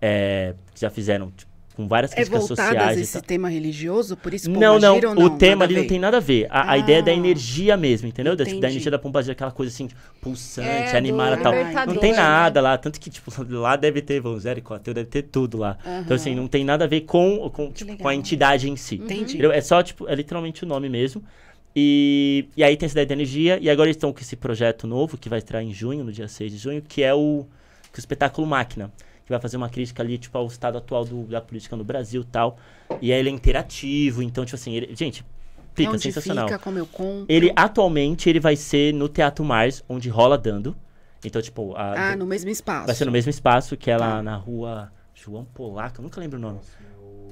é, já fizeram, tipo, com várias é críticas é sociais. É esse tema religioso, por isso não, não, não, o tema ali não tem nada a ver. A, ah, a ideia é da ah. energia mesmo, entendeu? Da, da, energia da pomba gira, aquela coisa assim pulsante, é, animada, e tal. Não tem nada lá, tanto que tipo lá deve ter evangélico, ateu, deve ter tudo lá. Uhum. Então assim, não tem nada a ver com com, tipo, com a entidade em si. Entendi. Uhum. Entendeu? É só tipo, é literalmente o nome mesmo. E, e aí tem essa ideia da energia, e agora eles estão com esse projeto novo que vai entrar em junho, no dia 6 de junho, que é o, que é o espetáculo Máquina que vai fazer uma crítica ali, tipo, ao estado atual do, da política no Brasil tal. E aí ele é interativo, então, tipo assim, ele, gente, fica onde sensacional. Fica, como eu compro. Ele atualmente ele vai ser no Teatro Mars, onde rola dando. Então, tipo, a, Ah, no mesmo espaço. vai ser no mesmo espaço que é lá tá. na rua João Polaco, eu nunca lembro o nome.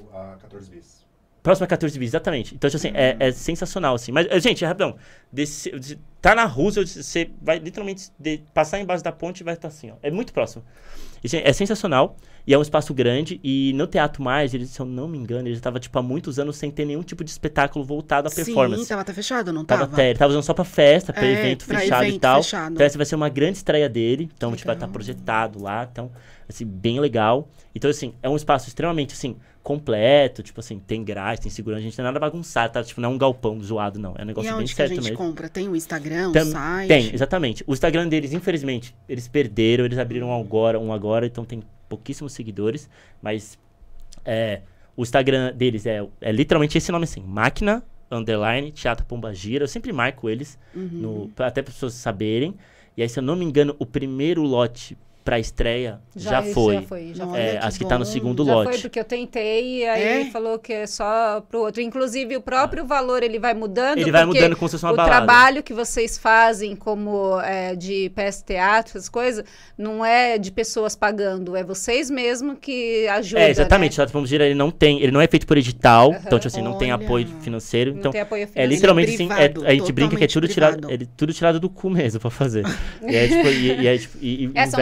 Próximo a 14 bis. Próxima 14 bis, exatamente. Então, tipo assim, hum. é, é sensacional, assim. Mas, eh, gente, é rapidão, desse, tá na Rússia você vai literalmente de, passar embaixo da ponte e vai estar tá assim, ó. É muito próximo. gente, é sensacional e é um espaço grande e no Teatro Mais, ele, se eu não me engano, ele estava tipo há muitos anos sem ter nenhum tipo de espetáculo voltado à performance. Sim, tava até fechado, não tava? Tava até, ele tava usando só para festa, pra é, evento pra fechado evento e tal. Fechado. Então essa vai ser uma grande estreia dele, então tá legal. tipo vai estar tá projetado lá, então assim, bem legal. Então assim, é um espaço extremamente assim completo, tipo assim, tem graça tem segurança, a gente não é nada bagunçado, tá? Tipo, não é um galpão zoado não, é um negócio e bem onde certo que a gente mesmo. compra? Tem o Instagram Instagram, tam, site? Tem, exatamente. O Instagram deles, infelizmente, eles perderam, eles abriram um agora, um agora, então tem pouquíssimos seguidores, mas é, o Instagram deles é, é literalmente esse nome assim, Máquina underline, Teatro Pomba Gira. Eu sempre marco eles, uhum. no, até para as pessoas saberem. E aí, se eu não me engano, o primeiro lote pra estreia já, já foi. Já foi, já foi. É, as que tá bom. tá no segundo já lote. foi, porque eu tentei e aí é? ele falou que é só pro outro. Inclusive, o próprio ah. valor ele vai mudando. Ele vai mudando como se fosse uma O balada. trabalho que vocês fazem como é, de peça teatro, essas coisas, não é de pessoas pagando, é vocês mesmo que ajudam, É, né? exatamente. Né? O Teatro ele não tem, ele não é feito por edital, então, tipo assim, Olha. não tem apoio financeiro. Então, apoio é financeiro. é literalmente, assim é, a gente brinca que é tudo tirado, é tudo tirado do cu mesmo pra fazer. E tipo, e, e, tipo, e, e investe,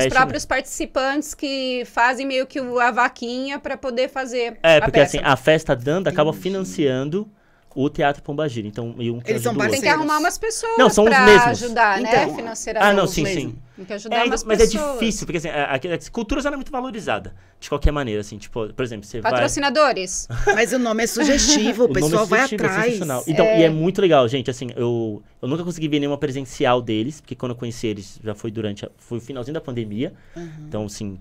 próprios participantes que fazem meio que a vaquinha para poder fazer. É, porque assim, peça. assim, a festa dando acaba financiando o Teatro Pombagira. Então, e um que Eles são parceiros. Tem que arrumar umas pessoas não, são pra os mesmos. ajudar, né, então, né, financeiramente. Ah, não, sim, sim. Tem que ajudar é, umas mas é pessoas. Mas é difícil, porque assim, a, a, a cultura não é muito valorizada, de qualquer maneira, assim, tipo, por exemplo, você Patrocinadores. Vai... mas o nome é sugestivo, o, o é pessoal é sugestivo, vai atrás. É então, é. e é muito legal, gente, assim, eu, eu nunca consegui ver nenhuma presencial deles, porque quando eu conheci eles, já foi durante, a, foi o finalzinho da pandemia, uhum. então, assim,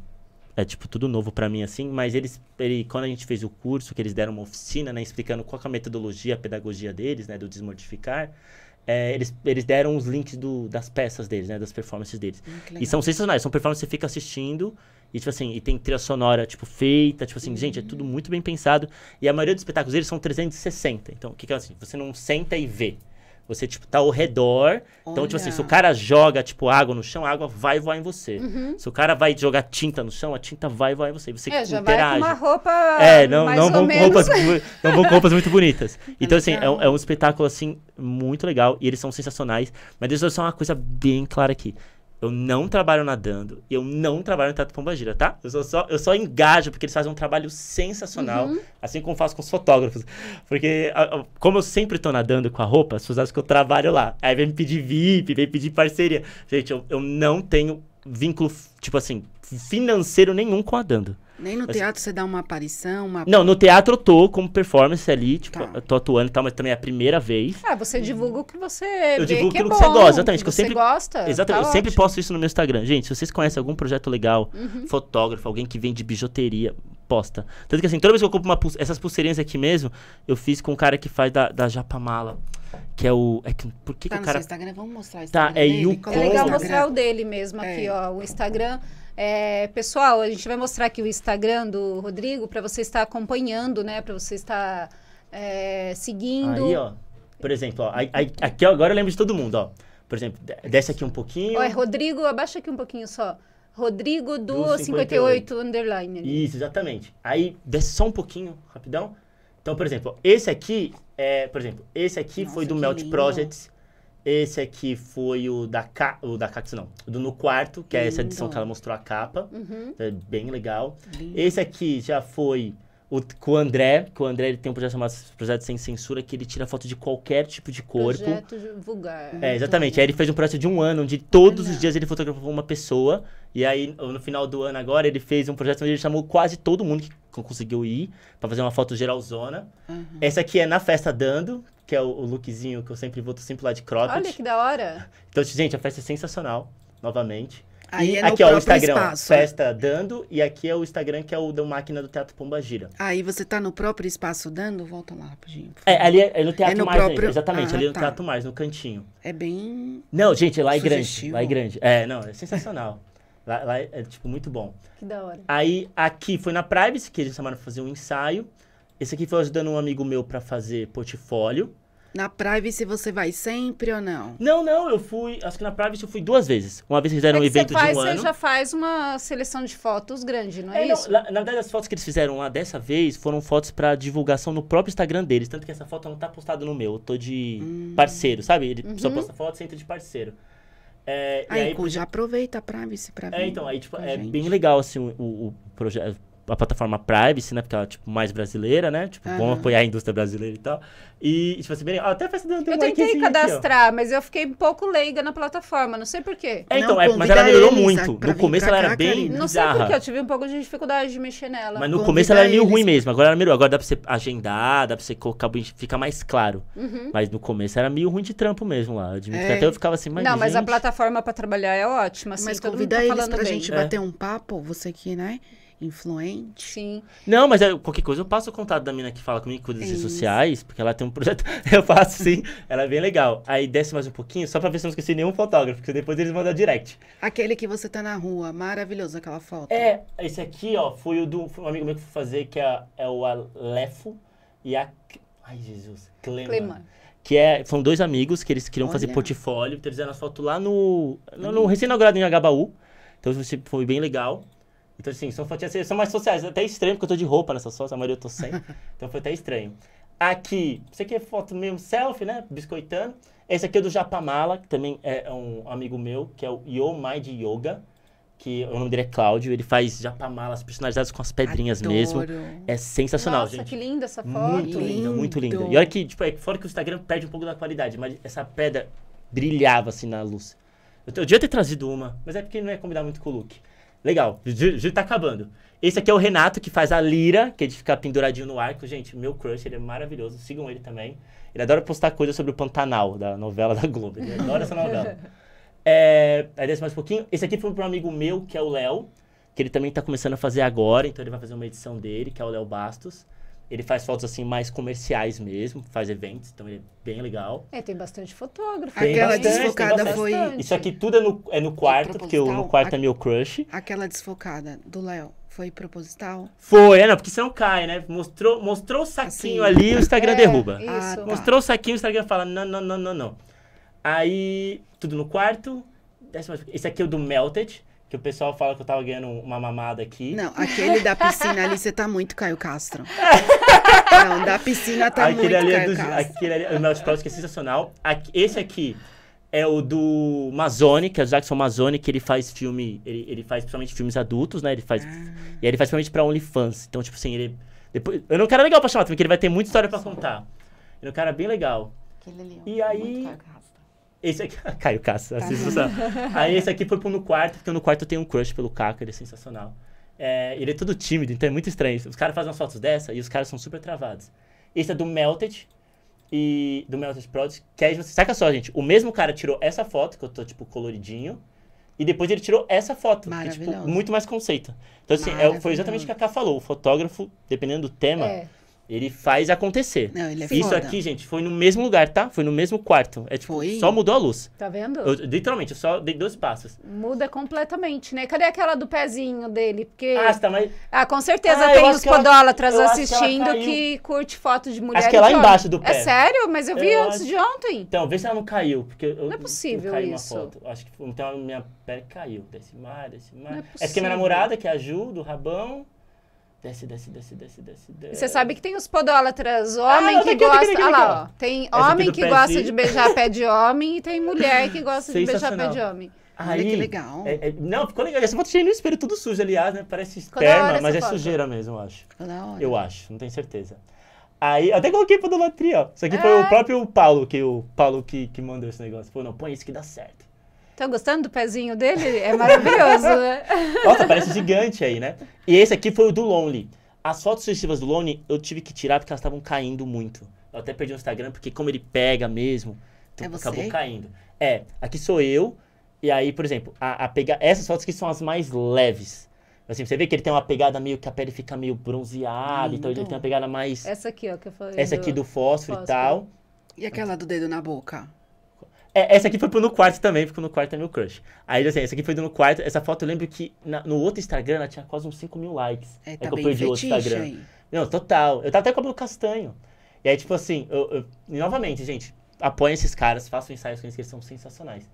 é tipo tudo novo para mim assim, mas eles ele, quando a gente fez o curso, que eles deram uma oficina, né, explicando qual é a metodologia, a pedagogia deles, né, do desmortificar, é, eles, eles deram os links do, das peças deles, né? Das performances deles. Hum, e são sensacionais. São performances que você fica assistindo e, tipo assim, e tem trilha sonora, tipo, feita. Tipo assim, uhum. gente, é tudo uhum. muito bem pensado. E a maioria dos espetáculos deles são 360. Então, o que que é assim? Você não senta e vê. Você, tipo, tá ao redor. Olha. Então, tipo assim, se o cara joga, tipo, água no chão, a água vai voar em você. Uhum. Se o cara vai jogar tinta no chão, a tinta vai voar em você. Você é, já interage. Vai com uma roupa. É, não, não vão, menos. roupas, não vão com roupas muito bonitas. É então, assim, é, é, um espetáculo, assim, muito legal. E eles são sensacionais. Mas deixa eu só uma coisa bem clara aqui. Eu não trabalho nadando e eu não trabalho no Teatro Gira, tá? Eu só, eu só engajo porque eles fazem um trabalho sensacional, uhum. assim como faço com os fotógrafos. Porque, como eu sempre tô nadando com a roupa, as pessoas acham que eu trabalho lá. Aí vem me pedir VIP, vem pedir parceria. Gente, eu, eu não tenho vínculo, tipo assim, financeiro nenhum com a Dando. Nem no mas... teatro você dá uma aparição? Uma... Não, no teatro eu tô como performance ali, tipo, tá. eu tô atuando e tal, mas também é a primeira vez. Ah, você divulga o que você Eu divulgo que aquilo é bom, que você gosta, exatamente. Que, que você sempre, gosta. Exatamente, tá eu sempre posto isso no meu Instagram. Gente, se vocês conhecem algum projeto legal, uhum. fotógrafo, alguém que vende bijuteria, posta. Tanto que assim, toda vez que eu compro uma pul... essas pulseirinhas aqui mesmo, eu fiz com um cara que faz da, da Japamala. Que é o. É que, por que, tá que o cara. Instagram, vamos mostrar o tá, Instagram. Tá, é Yukon. É legal mostrar o dele mesmo aqui, é. ó. O Instagram é, pessoal, a gente vai mostrar aqui o Instagram do Rodrigo para você estar acompanhando, né? Para você estar é, seguindo. Aí, ó. Por exemplo, ó, aí, aqui agora eu lembro de todo mundo, ó. Por exemplo, desce aqui um pouquinho. É Rodrigo, abaixa aqui um pouquinho só. Rodrigo do, do 58, 58 underline. Ali. Isso, exatamente. Aí desce só um pouquinho, rapidão. Então, por exemplo, esse aqui, é, por exemplo, esse aqui Nossa, foi do Melt lindo. Projects. Esse aqui foi o da, Ca... o da Cactus, não. Do No Quarto, que é essa edição que ela mostrou a capa. Uhum. É bem legal. Lindo. Esse aqui já foi o, com o André, que o André ele tem um projeto chamado Projeto Sem Censura, que ele tira foto de qualquer tipo de corpo. Projeto vulgar. É, exatamente. Aí ele fez um projeto de um ano, onde todos ah, os dias ele fotografou uma pessoa. E aí, no final do ano agora, ele fez um projeto onde ele chamou quase todo mundo que conseguiu ir, para fazer uma foto geralzona. Uhum. Essa aqui é na festa dando, que é o, o lookzinho que eu sempre vou, tô sempre lá de cropped. Olha que da hora! Então, gente, a festa é sensacional, novamente. Aí é aqui é o Instagram, espaço, festa é. dando, e aqui é o Instagram que é o da máquina do Teatro Pomba Gira. Aí você tá no próprio espaço dando? Volta lá rapidinho. É, ali é, é no é Teatro é no mais, próprio... exatamente, ah, ali é tá. no Teatro Mais, no cantinho. É bem. Não, gente, lá é Sugestivo. grande. Lá é grande. É, não, é sensacional. lá, lá, é, tipo, muito bom. Que da hora. Aí aqui foi na Privacy, que eles chamaram pra fazer um ensaio. Esse aqui foi ajudando um amigo meu para fazer portfólio. Na Privacy você vai sempre ou não? Não, não, eu fui. Acho que na Privacy eu fui duas vezes. Uma vez eles fizeram é que um evento faz, de um ano. Você já faz uma seleção de fotos grande, não é, é isso? Não, na, na, verdade, as fotos que eles fizeram lá dessa vez foram fotos para divulgação no próprio Instagram deles. Tanto que essa foto não tá postada no meu. Eu tô de hum. parceiro, sabe? Ele uhum. só posta foto, senta de parceiro. É, aí, aí, já aproveita a Privacy pra ver. É, então, aí, tipo, é gente. bem legal, assim, o, o projeto a plataforma Privacy, né? Porque ela é, tipo, mais brasileira, né? Tipo, uhum. apoiar a indústria brasileira e tal. E, tipo assim, bem, até faz dando Eu tentei cadastrar, aqui, mas eu fiquei um pouco leiga na plataforma, não sei porquê. É, então, é, mas ela melhorou muito. No começo ela cá, era bem. Não bizarra. sei porquê, eu tive um pouco de dificuldade de mexer nela. Mas no começo ela era meio eles. ruim mesmo, agora ela melhorou. Agora dá pra você agendar, dá pra você colocar, fica mais claro. Uhum. Mas no começo era meio ruim de trampo mesmo lá. Eu admito é. que até eu ficava assim, mas. Não, gente... mas a plataforma pra trabalhar é ótima. Assim, mas convida tá eles pra gente é. bater um papo, você aqui, né? influente. Sim. Não, mas é, qualquer coisa eu passo o contato da mina que fala comigo, cuida das redes é sociais, porque ela tem um projeto. Eu faço sim, ela é bem legal. Aí desce mais um pouquinho, só pra ver se eu não esqueci nenhum fotógrafo, porque depois eles mandam direct. Aquele que você tá na rua, maravilhoso aquela foto. É, esse aqui, ó, foi o do foi um amigo meu que foi fazer, que é, é o Alefo e a. Ai, Jesus, Clema. Clema. Que é, são dois amigos que eles queriam Olha. fazer portfólio, então eles fizeram as fotos lá no. No, no recém-inaugurado em Agabaú. Então foi bem legal. Então, assim, são fatias assim, são mais sociais. É até estranho, porque eu tô de roupa nessas fotos, a maioria eu tô sem. então foi até estranho. Aqui, isso aqui é foto mesmo, selfie, né? Biscoitando. Esse aqui é do Japamala, que também é um amigo meu, que é o Yomai de Yoga. Que o nome dele é Cláudio, ele faz japamalas personalizadas com as pedrinhas Adoro. mesmo. É sensacional, Nossa, gente. Nossa, que linda essa foto. Muito linda, muito linda. E olha que, tipo, é, fora que o Instagram perde um pouco da qualidade, mas essa pedra brilhava assim na luz. Eu, eu devia ter trazido uma, mas é porque não ia combinar muito com o look. Legal, o tá acabando. Esse aqui é o Renato, que faz a lira, que ele é fica penduradinho no arco. Gente, meu crush, ele é maravilhoso. Sigam ele também. Ele adora postar coisas sobre o Pantanal, da novela da Globo. Ele adora essa novela. É, aí desce mais um pouquinho. Esse aqui foi para um amigo meu, que é o Léo, que ele também tá começando a fazer agora, então ele vai fazer uma edição dele, que é o Léo Bastos. Ele faz fotos assim mais comerciais mesmo, faz eventos, então ele é bem legal. É, tem bastante fotógrafo. Tem Aquela bastante, desfocada foi. Isso aqui tudo é no, é no quarto, porque o, no quarto a... é meu crush. Aquela desfocada do Léo. Foi proposital? Foi, é, não, porque senão cai, né? Mostrou, mostrou o saquinho assim, ali, o Instagram é, derruba. Ah, tá. Mostrou o saquinho, o Instagram fala: não, não, não, não, não. Aí, tudo no quarto. Esse aqui é o do Melted. Que o pessoal fala que eu tava ganhando uma mamada aqui. Não, aquele da piscina ali, você tá muito Caio Castro. Não, da piscina tá aquele muito ali é Caio é do, Castro. Aquele ali, o meu Plastic é sensacional. Esse aqui é o do Mazone, que é o Jackson Mazone, que ele faz filme... Ele, ele faz principalmente filmes adultos, né? Ele faz... Ah. E aí ele faz principalmente pra OnlyFans. Então, tipo assim, ele... Depois, eu não quero legal pra chamar também, porque ele vai ter muita história pra contar. Ele é um cara bem legal. Aquele ali, é e aí... Muito esse aqui. Caio Caça, tá sensacional. Aí esse aqui foi pro no quarto, porque no quarto eu tenho um crush pelo Caco, ele é sensacional. É, ele é todo tímido, então é muito estranho. Os caras fazem umas fotos dessa e os caras são super travados. Esse é do Melted e do Melted Products, que aí você saca só, gente, o mesmo cara tirou essa foto que eu tô tipo coloridinho e depois ele tirou essa foto, que é, tipo muito mais conceito. Então assim, é, foi exatamente o que a Ká falou, o fotógrafo, dependendo do tema, é. Ele faz acontecer. Não, ele é Isso foda. aqui, gente, foi no mesmo lugar, tá? Foi no mesmo quarto. É tipo, foi? só mudou a luz. Tá vendo? Eu, literalmente, eu só dei dois passos. Muda completamente, né? Cadê aquela do pezinho dele? Porque. Ah, tá, mas... ah com certeza ah, tem os podólatras assistindo que, que, curte foto de mulheres. Acho que é lá embaixo do é pé. É sério? Mas eu vi eu antes acho... de ontem. Então, vê se ela não caiu. Porque eu, não é possível não isso. Uma foto. Acho que então a minha pele caiu. Desse mar, desse mar. Não é, é possível. é que minha namorada, que é a Ju, do Rabão. Desce, desce, desce, desce, desce, desce. Você sabe que tem os podólatras, ah, homem ah, que aqui, gosta. Olha ah, lá, ó. Tem Essa homem que pezinho. gosta de beijar pé de homem e tem mulher que gosta de beijar pé de homem. Aí, Olha que é, legal. É, é, não, ficou legal. Essa foto cheia no espelho, tudo sujo, aliás, né? Parece esperma, mas é foto? sujeira mesmo, eu acho. Eu acho, não tenho certeza. Aí, até coloquei podolatria, ó. Isso aqui é. foi o é. próprio Paulo que, o Paulo que, que mandou esse negócio. Falou, não, põe isso que dá certo. Estão tá gostando do pezinho dele? É maravilhoso, né? Nossa, parece gigante aí, né? E esse aqui foi o do Lonely. As fotos sucessivas do Lonely eu tive que tirar porque elas estavam caindo muito. Eu até perdi o Instagram porque como ele pega mesmo, é acabou caindo. É, aqui sou eu. E aí, por exemplo, a, a pega... essas fotos aqui são as mais leves. Assim, você vê que ele tem uma pegada meio que a pele fica meio bronzeada, Lindo. então ele tem uma pegada mais. Essa aqui, ó, que eu falei. Essa do... aqui do fósforo, fósforo e tal. E aquela do dedo na boca? É, essa aqui foi pro no quarto também, porque no quarto é meu crush. Aí, assim, essa aqui foi do no quarto. Essa foto eu lembro que na, no outro Instagram ela tinha quase uns 5 mil likes. É, é tá é que eu perdi o outro Instagram. Aí. Não, total. Eu tava até com o cabelo castanho. E aí, tipo assim, eu, eu, novamente, gente, apoia esses caras, façam ensaios com eles, que eles são sensacionais.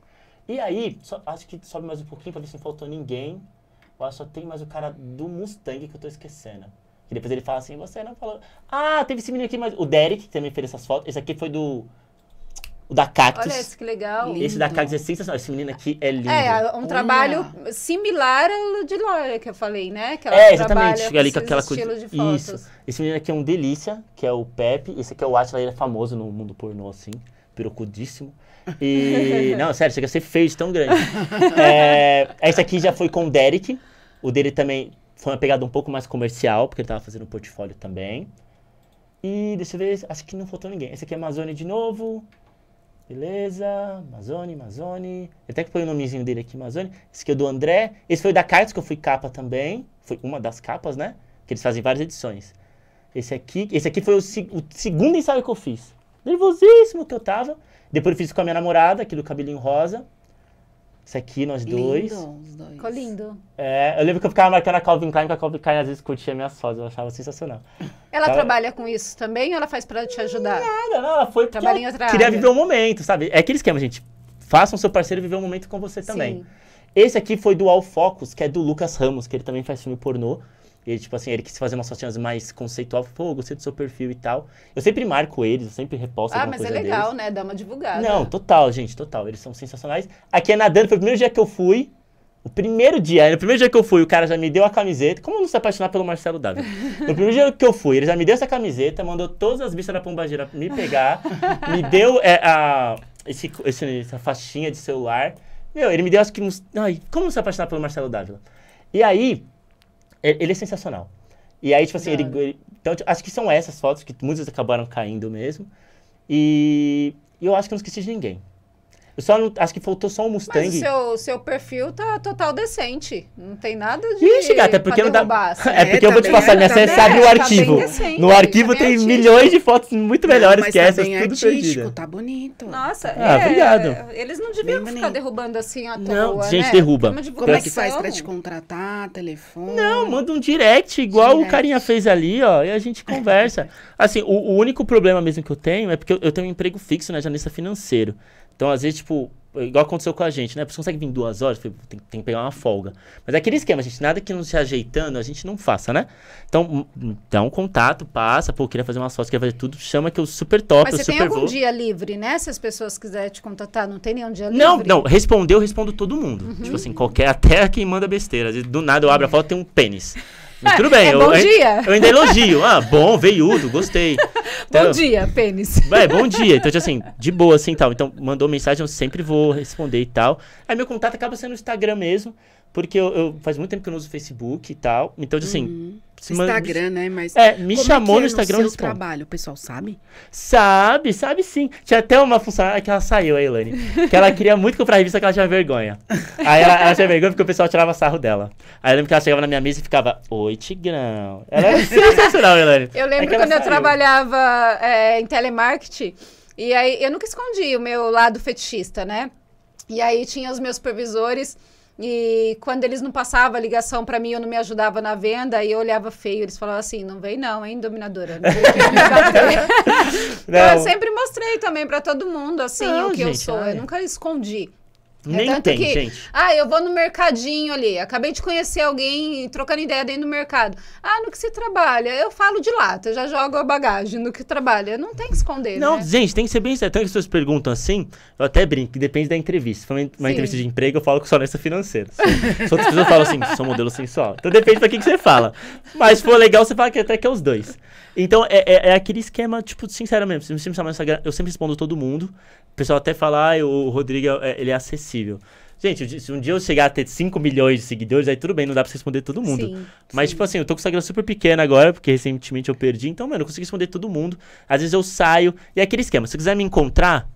E aí, só, acho que sobe mais um pouquinho pra ver se não faltou ninguém. Agora só tem mais o cara do Mustang que eu tô esquecendo. Que depois ele fala assim, você não falou. Ah, teve esse menino aqui, mas. O Derek também fez essas fotos. Esse aqui foi do o da Cactus. Olha esse que legal. Esse da Cactus é sensacional. Esse menino aqui é lindo. É, é, um Olha. trabalho similar ao de Laura que eu falei, né? Que ela é, exatamente. Chega ali com aquela coisa. De fotos. Isso. Esse menino aqui é um delícia, que é o Pepe. Esse aqui é o Atila, ele é famoso no mundo pornô, assim. Pirocudíssimo. E. não, sério, chega a é ser feio de tão grande. é, esse aqui já foi com o Derek. O dele também foi uma pegada um pouco mais comercial, porque ele tava fazendo um portfólio também. E deixa eu ver, acho que não faltou ninguém. Esse aqui é Amazônia de novo. Beleza, Mazone, Mazone. Eu até que põe o nomezinho dele aqui, Mazone. Esse aqui é do André. Esse foi da Cartes, que eu fui capa também. Foi uma das capas, né? Que eles fazem várias edições. Esse aqui, esse aqui foi o, o segundo ensaio que eu fiz. Nervosíssimo que eu tava. Depois eu fiz com a minha namorada, aqui do cabelinho rosa. Isso aqui, nós dois. Lindo, dois. Ficou lindo. É, eu lembro que eu ficava marcando a Calvin Klein, porque a Calvin Klein às vezes curtia minhas fotos, eu achava sensacional. Ela então, trabalha com isso também ou ela faz pra te ajudar? Nada, não, ela foi pra. em queria viver o um momento, sabe? É aquele esquema, gente. Façam seu parceiro viver um momento com você também. Sim. Esse aqui foi do All Focus, que é do Lucas Ramos, que ele também faz filme pornô. Ele, tipo assim, ele quis fazer umas fotinhas mais conceitual. Pô, gostei do seu perfil e tal. Eu sempre marco eles, eu sempre reposto ah, coisa mas é legal, deles. né? Dá uma divulgada. Não, total, gente, total. Eles são sensacionais. Aqui é nadando, foi o primeiro dia que eu fui. O primeiro dia, no primeiro dia que eu fui, o cara já me deu a camiseta. Como não se apaixonar pelo Marcelo Davi? No primeiro dia que eu fui, ele já me deu essa camiseta, mandou todas as bichas da Pombagira me pegar, me deu é, a, esse, esse, essa faixinha de celular. Meu, ele me deu acho que uns. Ai, como não se apaixonar pelo Marcelo Dávila? E aí, é, ele é sensacional. E aí, tipo assim, ele, ele, Então, tipo, acho que são essas fotos que muitas acabaram caindo mesmo. E, e eu acho que eu não esqueci de ninguém. Eu só não, acho que faltou só um Mustang. Mas o seu, seu perfil tá total decente. Não tem nada de. Ixi, gata, é porque não dá. Assim. É, porque é, eu vou te tá passar, minha né? série tá sabe o tá arquivo. Tá decente, no arquivo é tem artístico. milhões de fotos muito melhores não, que essas, tudo artístico, Tá bonito. Nossa, ah, é, obrigado. Eles não deviam Bem ficar derrubando assim a toa. Não, gente, né? derruba. Como é que faz pra te contratar? Telefone? Não, manda um direct, igual direct. o carinha fez ali, ó, e a gente conversa. assim, o, o único problema mesmo que eu tenho é porque eu, eu tenho um emprego fixo na né, Janista Financeiro. Então, às vezes, tipo, igual aconteceu com a gente, né? Você consegue vir duas horas, tem que pegar uma folga. Mas é aquele esquema, gente, nada que não se ajeitando, a gente não faça, né? Então, hum, hum, dá um contato, passa, pô, queria fazer uma foto, queria fazer tudo, chama que eu super top, Mas eu você super tem algum vou. dia livre, né? Se as pessoas quiserem te contatar, não tem nenhum dia livre? Não, não, respondeu, eu respondo todo mundo. Uhum. Tipo assim, qualquer, até quem manda besteira. Às vezes, do nada eu abro a é. foto, tem um pênis tudo bem. É eu, bom eu, dia. Eu ainda elogio. Ah, bom, veiudo, gostei. Então, bom dia, pênis. É, bom dia. Então, assim, de boa, assim, tal. Então, mandou mensagem, eu sempre vou responder e tal. Aí, meu contato acaba sendo o Instagram mesmo, porque eu, eu faz muito tempo que eu não uso Facebook e tal. Então, tipo assim, uhum. Instagram, mas, né? Mas é, me é chamou é no Instagram. No seu trabalho, o pessoal sabe? Sabe, sabe sim. Tinha até uma funcionária que ela saiu, a Elane, que ela queria muito comprar revista que ela tinha vergonha. Aí ela, ela tinha vergonha porque o pessoal tirava sarro dela. Aí eu lembro que ela chegava na minha mesa e ficava, oi, tigrão. Ela era sensacional, Elane. Eu lembro é quando saiu. eu trabalhava é, em telemarketing, e aí eu nunca escondi o meu lado fetichista, né? E aí tinha os meus supervisores e quando eles não passavam a ligação para mim ou não me ajudava na venda, aí eu olhava feio. Eles falavam assim: não vem não, hein, dominadora? Não não. Então, eu sempre mostrei também para todo mundo, assim, não, o que gente, eu sou. Olha. Eu nunca escondi. É Nem é tem, que, gente. Ah, eu vou no mercadinho ali. Acabei de conhecer alguém trocando ideia dentro do mercado. Ah, no que se trabalha? Eu falo de lata, eu já jogo a bagagem no que trabalha. Não tem que esconder, Não, né? gente, tem que ser bem certo. então que as pessoas perguntam assim, eu até brinco, depende da entrevista. Se for uma Sim. entrevista de emprego, eu falo que só nessa financeira. Se outras pessoas falam assim, sou modelo sensual. Então depende pra que, que você fala. Mas se for legal, você fala que é até que é os dois. Então, é, é, é, aquele esquema, tipo, sinceramente Instagram, eu sempre respondo todo mundo. O pessoal até fala, ah, o Rodrigo, é, é, ele é acessível. Gente, se um dia eu chegar a ter 5 milhões de seguidores, aí tudo bem, não dá pra responder todo mundo. Sim, Mas, sim. tipo assim, eu tô com o Instagram super pequeno agora, porque recentemente eu perdi. Então, mano, eu consigo responder todo mundo. Às vezes eu saio. E é aquele esquema. Se quiser me encontrar,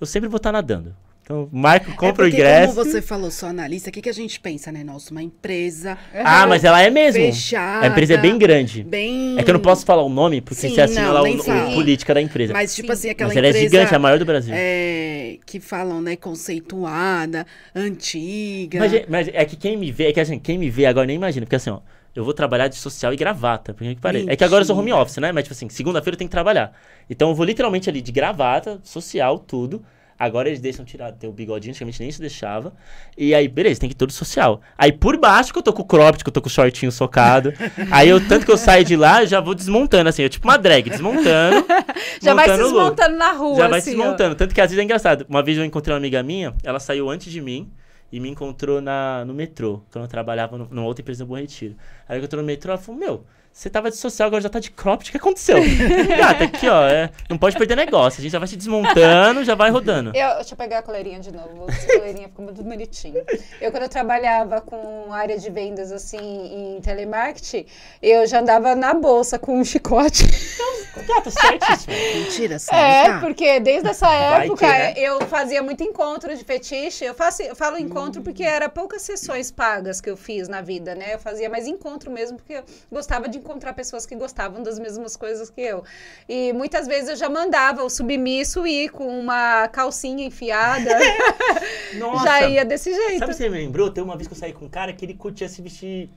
eu sempre vou estar tá nadando. Então, Marco, compra é o ingresso. Como você falou, sou analista, o que, que a gente pensa, né? Nossa, uma empresa. É. Ah, mas ela é mesmo. Fechada. A empresa é bem grande. Bem... É que eu não posso falar o nome, porque Sim, você assina não, lá o, o, política da empresa. Mas, tipo assim, Sim. assim, aquela mas ela é empresa. Ela é gigante, é a maior do Brasil. É, que falam, né? Conceituada, antiga. Mas, é, mas é que quem me vê, é que assim, quem me vê agora nem imagina, porque assim, ó eu vou trabalhar de social e gravata, porque que parei. É que agora eu sou home office, né? Mas, tipo assim, segunda-feira eu tenho que trabalhar. Então eu vou literalmente ali de gravata, social, tudo. Agora eles deixam tirar teu bigodinho, antigamente nem se deixava. E aí, beleza, tem que ir todo social. Aí por baixo que eu tô com o cropped, que eu tô com o shortinho socado. aí eu, tanto que eu saio de lá, já vou desmontando, assim. Eu, tipo uma drag, desmontando. já vai se desmontando na rua, Já assim, vai se assim, desmontando. Ó. Tanto que às vezes é engraçado. Uma vez eu encontrei uma amiga minha, ela saiu antes de mim e me encontrou na, no metrô, quando eu trabalhava no, numa outra empresa no Bom Retiro. Aí eu tô no metrô, ela falou, meu, você tava de social, agora já tá de cropped. O que aconteceu? Gata, aqui, ó. É, não pode perder negócio. A gente já vai se desmontando, já vai rodando. Eu, deixa eu pegar a coleirinha de novo. A coleirinha ficou muito bonitinho. Eu, quando eu trabalhava com área de vendas, assim, em telemarketing, eu já andava na bolsa com um chicote. Então, gata, certíssimo. Mentira, sério. É, tá? porque desde essa época né? eu fazia muito encontro de fetiche. Eu, faço, eu falo encontro porque era poucas sessões pagas que eu fiz na vida, né? Eu fazia mais encontro mesmo porque eu gostava de encontrar pessoas que gostavam das mesmas coisas que eu. E muitas vezes eu já mandava o submisso ir com uma calcinha enfiada. Nossa, já ia desse jeito. Sabe você me lembrou? Tem uma vez que eu saí com um cara que ele curtia se vestir.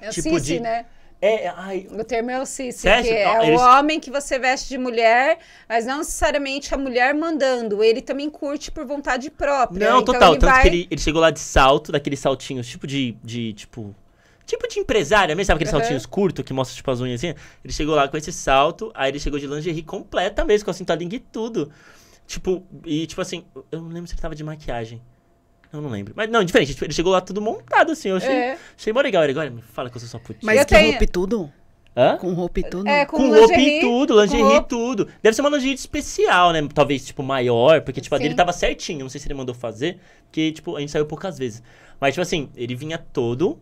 É tipo cici, de... né? É, é, ai, o termo é o cis, é o homem que você veste de mulher, mas não necessariamente a mulher mandando. Ele também curte por vontade própria. Não, então total. Ele Tanto vai... que ele, ele, chegou lá de salto, daquele saltinho, tipo de, de tipo Tipo de empresária mesmo, sabe aqueles uhum. saltinhos curtos que mostra tipo as unhas assim? Ele chegou lá com esse salto, aí ele chegou de lingerie completa mesmo, com a cinturinha e tudo. Tipo, e tipo assim, eu não lembro se ele tava de maquiagem. Eu não lembro. Mas não, diferente, tipo, ele chegou lá tudo montado assim, eu achei, é. achei mó legal. Ele agora me fala que eu sou só putinha. Mas que tenho... roupa e tudo? Hã? Com roupa e tudo? É, com, com roupa e tudo, lingerie e tudo. Deve ser uma lingerie especial, né? Talvez, tipo, maior, porque, tipo, a dele tava certinho. Não sei se ele mandou fazer, porque, tipo, a gente saiu poucas vezes. Mas, tipo assim, ele vinha todo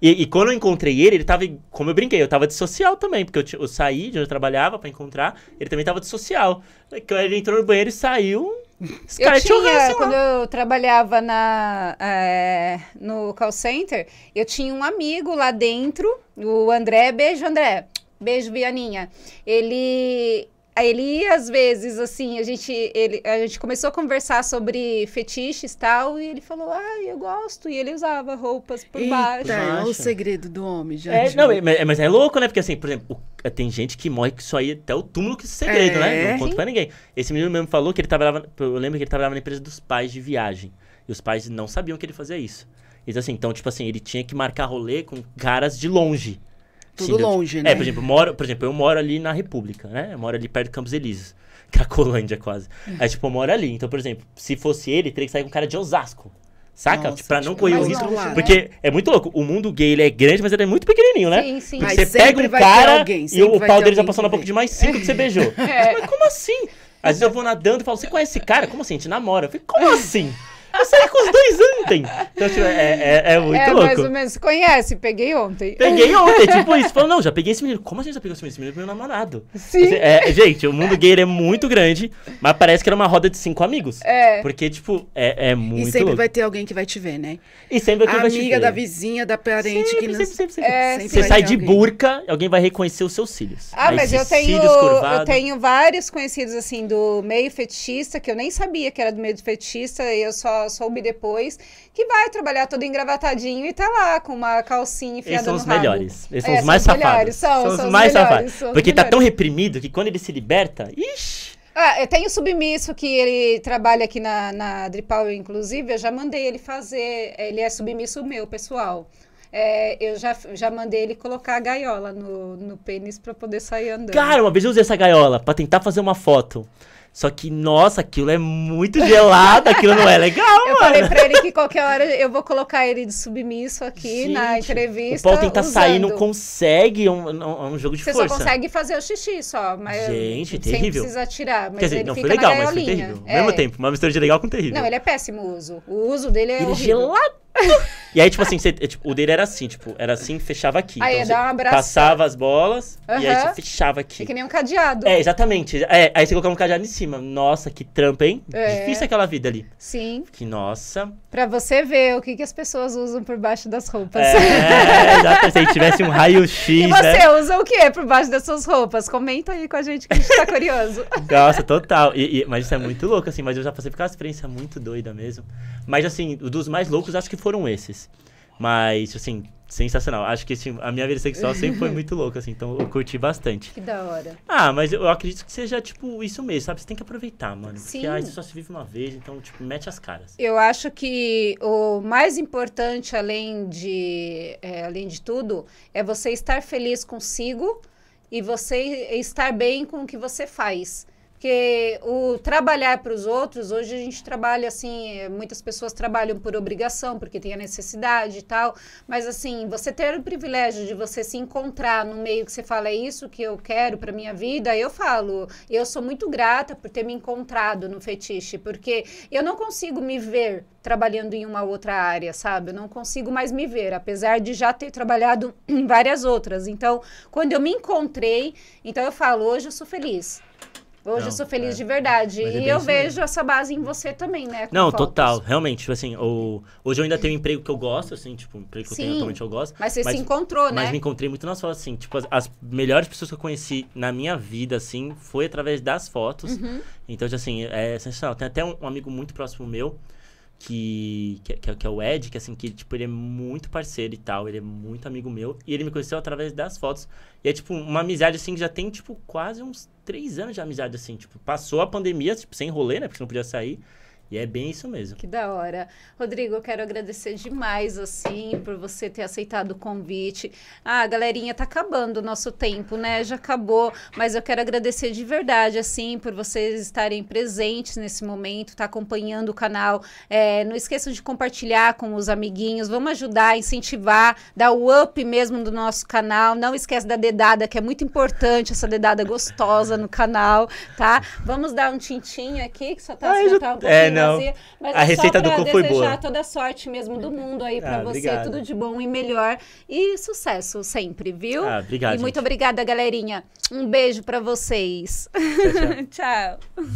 e, e, quando eu encontrei ele, ele tava, como eu brinquei, eu tava de social também, porque eu, eu saí de onde eu trabalhava pra encontrar, ele também tava de social. Ele entrou no banheiro e saiu. Esse eu tinha, quando eu trabalhava na, é, no call center, eu tinha um amigo lá dentro, o André, beijo André, beijo Bianinha. Ele ele às vezes, assim, a gente, ele, a gente começou a conversar sobre fetiches e tal, e ele falou, ah, eu gosto. E ele usava roupas por Eita, baixo. É o segredo do homem, já. É, não, é, é, mas é louco, né? Porque assim, por exemplo, é, tem gente que morre que só aí até o túmulo com esse segredo, é, né? Não conta pra ninguém. Esse menino mesmo falou que ele trabalhava, eu lembro que ele trabalhava na empresa dos pais de viagem. E os pais não sabiam que ele fazia isso. Então, assim, então, tipo assim, ele tinha que marcar rolê com caras de longe tudo Sim, longe, é, né? É, por exemplo, moro, por exemplo, eu moro ali na República, né? Eu moro ali perto do Campos Elíseos. Cracolândia, é quase. Hum. Aí, tipo, eu moro ali. Então, por exemplo, se fosse ele, teria que sair com um cara de Osasco. Saca? Nossa, tipo, pra não tipo, correr o risco. Lá, né? porque né? é muito louco. O mundo gay ele é grande, mas ele é muito pequenininho, né? Sim, sim. mas você pega um cara alguém, e o pau dele já passou na boca de mais cinco que você beijou. É. Mas como assim? Às vezes eu vou nadando e falo, você conhece esse cara? Como assim? A gente namora. Eu falei, como assim? Eu tá saí com os dois ontem. Então, tipo, é, é, é muito é, louco. mais ou menos. Conhece, peguei ontem. Peguei ontem, tipo isso. Falou, não, já peguei esse menino. Como a assim gente já pegou esse menino? Esse menino é meu namorado. Sim. Assim, é, gente, o mundo gay é muito grande, mas parece que era uma roda de cinco amigos. É. Porque, tipo, é, é muito louco. E sempre louco. vai ter alguém que vai te ver, né? E sempre alguém vai te ver. Amiga da vizinha, da parente. Sempre, que não... sempre, sempre, sempre. É, é sempre Você sai de alguém. burca, alguém vai reconhecer os seus cílios. Ah, Aí, mas eu tenho, eu tenho vários conhecidos, assim, do meio fetichista, que eu nem sabia que era do meio fetichista, e eu só tal, soube depois, que vai trabalhar todo engravatadinho e tá lá com uma calcinha enfiada são os rabo. melhores. Eles são é, os mais são safados. Melhores, são, são, são os, mais melhores, safados. São Porque melhores. tá tão reprimido que quando ele se liberta, ixi... Ah, tem o submisso que ele trabalha aqui na, na Dripower, inclusive, eu já mandei ele fazer, ele é submisso meu, pessoal. É, eu já, já mandei ele colocar a gaiola no, no pênis pra poder sair andando. Cara, uma vez eu usei essa gaiola pra tentar fazer uma foto. Só que, nossa, aquilo é muito gelado, aquilo não é legal, Eu falei pra ele que qualquer hora eu vou colocar ele de submisso aqui Gente, na entrevista. O Paul tenta usando. sair, não consegue, é um, é é um, jogo de Você força. Você só consegue fazer o xixi só, mas... Gente, sem terrível. precisa tirar, mas Quer dizer, não foi legal, mas foi terrível. É. Ao mesmo é. tempo, uma mistura de legal com terrível. Não, ele é péssimo o uso. O uso dele é ele horrível. gelado E aí, tipo assim, você, é, tipo, o dele era assim, tipo, era assim, fechava aqui. Aí então, ia dar um Passava as bolas uhum. e aí você tipo, fechava aqui. É que nem um cadeado. É, exatamente. É, aí você colocava um cadeado em cima. Nossa, que trampa, hein? É. Difícil aquela vida ali. Sim. Que nossa. Pra você ver o que, que as pessoas usam por baixo das roupas. É, exatamente. Se tivesse um raio-x. E né? você né? usa o que por baixo das suas roupas? Comenta aí com a gente que a gente tá curioso. Nossa, total. E, e, mas isso é muito louco, assim. Mas eu já passei por uma experiência muito doida mesmo. Mas assim, dos mais loucos acho que foram esses. Mas, assim, sensacional. Acho que assim, a minha vida sexual sempre foi muito louca, assim, então eu curti bastante. Que da hora. Ah, mas eu acredito que seja, tipo, isso mesmo, sabe? Você tem que aproveitar, mano. Sim. Porque ah, você só se vive uma vez, então, tipo, mete as caras. Eu acho que o mais importante, além de, é, além de tudo, é você estar feliz consigo e você estar bem com o que você faz. Porque o trabalhar é para os outros, hoje a gente trabalha assim, muitas pessoas trabalham por obrigação, porque tem a necessidade e tal, mas assim, você ter o privilégio de você se encontrar no meio que você fala é isso que eu quero para minha vida, eu falo, eu sou muito grata por ter me encontrado no fetiche, porque eu não consigo me ver trabalhando em uma outra área, sabe? Eu não consigo mais me ver, apesar de já ter trabalhado em várias outras. Então, quando eu me encontrei, então eu falo, hoje eu sou feliz Hoje não, eu sou feliz é, de verdade. É e eu vejo mesmo. essa base em você também, né? Com não, fotos. total. Realmente, tipo assim, ou, hoje eu ainda tenho um emprego que eu gosto, assim, tipo, um emprego que Sim, eu tenho atualmente eu gosto. Mas você mas, se encontrou, mas né? Mas me encontrei muito nas fotos, assim. Tipo, as, as, melhores pessoas que eu conheci na minha vida, assim, foi através das fotos. Uhum. Então, tipo assim, é sensacional. Tem até um, um amigo muito próximo meu que, que, é, que, é o Ed, que assim, que tipo, ele é muito parceiro e tal, ele é muito amigo meu, e ele me conheceu através das fotos. E é tipo uma amizade assim que já tem, tipo, quase uns três anos de amizade, assim, tipo, passou a pandemia, tipo, sem rolê, né? Porque não podia sair. E é bem isso mesmo. Que da hora. Rodrigo, eu quero agradecer demais, assim, por você ter aceitado o convite. Ah, galerinha, tá acabando o nosso tempo, né? Já acabou. Mas eu quero agradecer de verdade, assim, por vocês estarem presentes nesse momento, tá acompanhando o canal. É, não esqueçam de compartilhar com os amiguinhos. Vamos ajudar, incentivar, dar o up mesmo do nosso canal. Não esquece da dedada, que é muito importante, essa dedada gostosa no canal, tá? Vamos dar um tintinho aqui, que só tá ah, se assim, já... Tá um é, pouquinho. É, não. a é receita do Cu foi boa. desejar toda a sorte mesmo do mundo aí para ah, você. Obrigado. Tudo de bom e melhor. E sucesso sempre, viu? Ah, obrigado. E gente. muito obrigada, galerinha. Um beijo para vocês. tchau. tchau. tchau.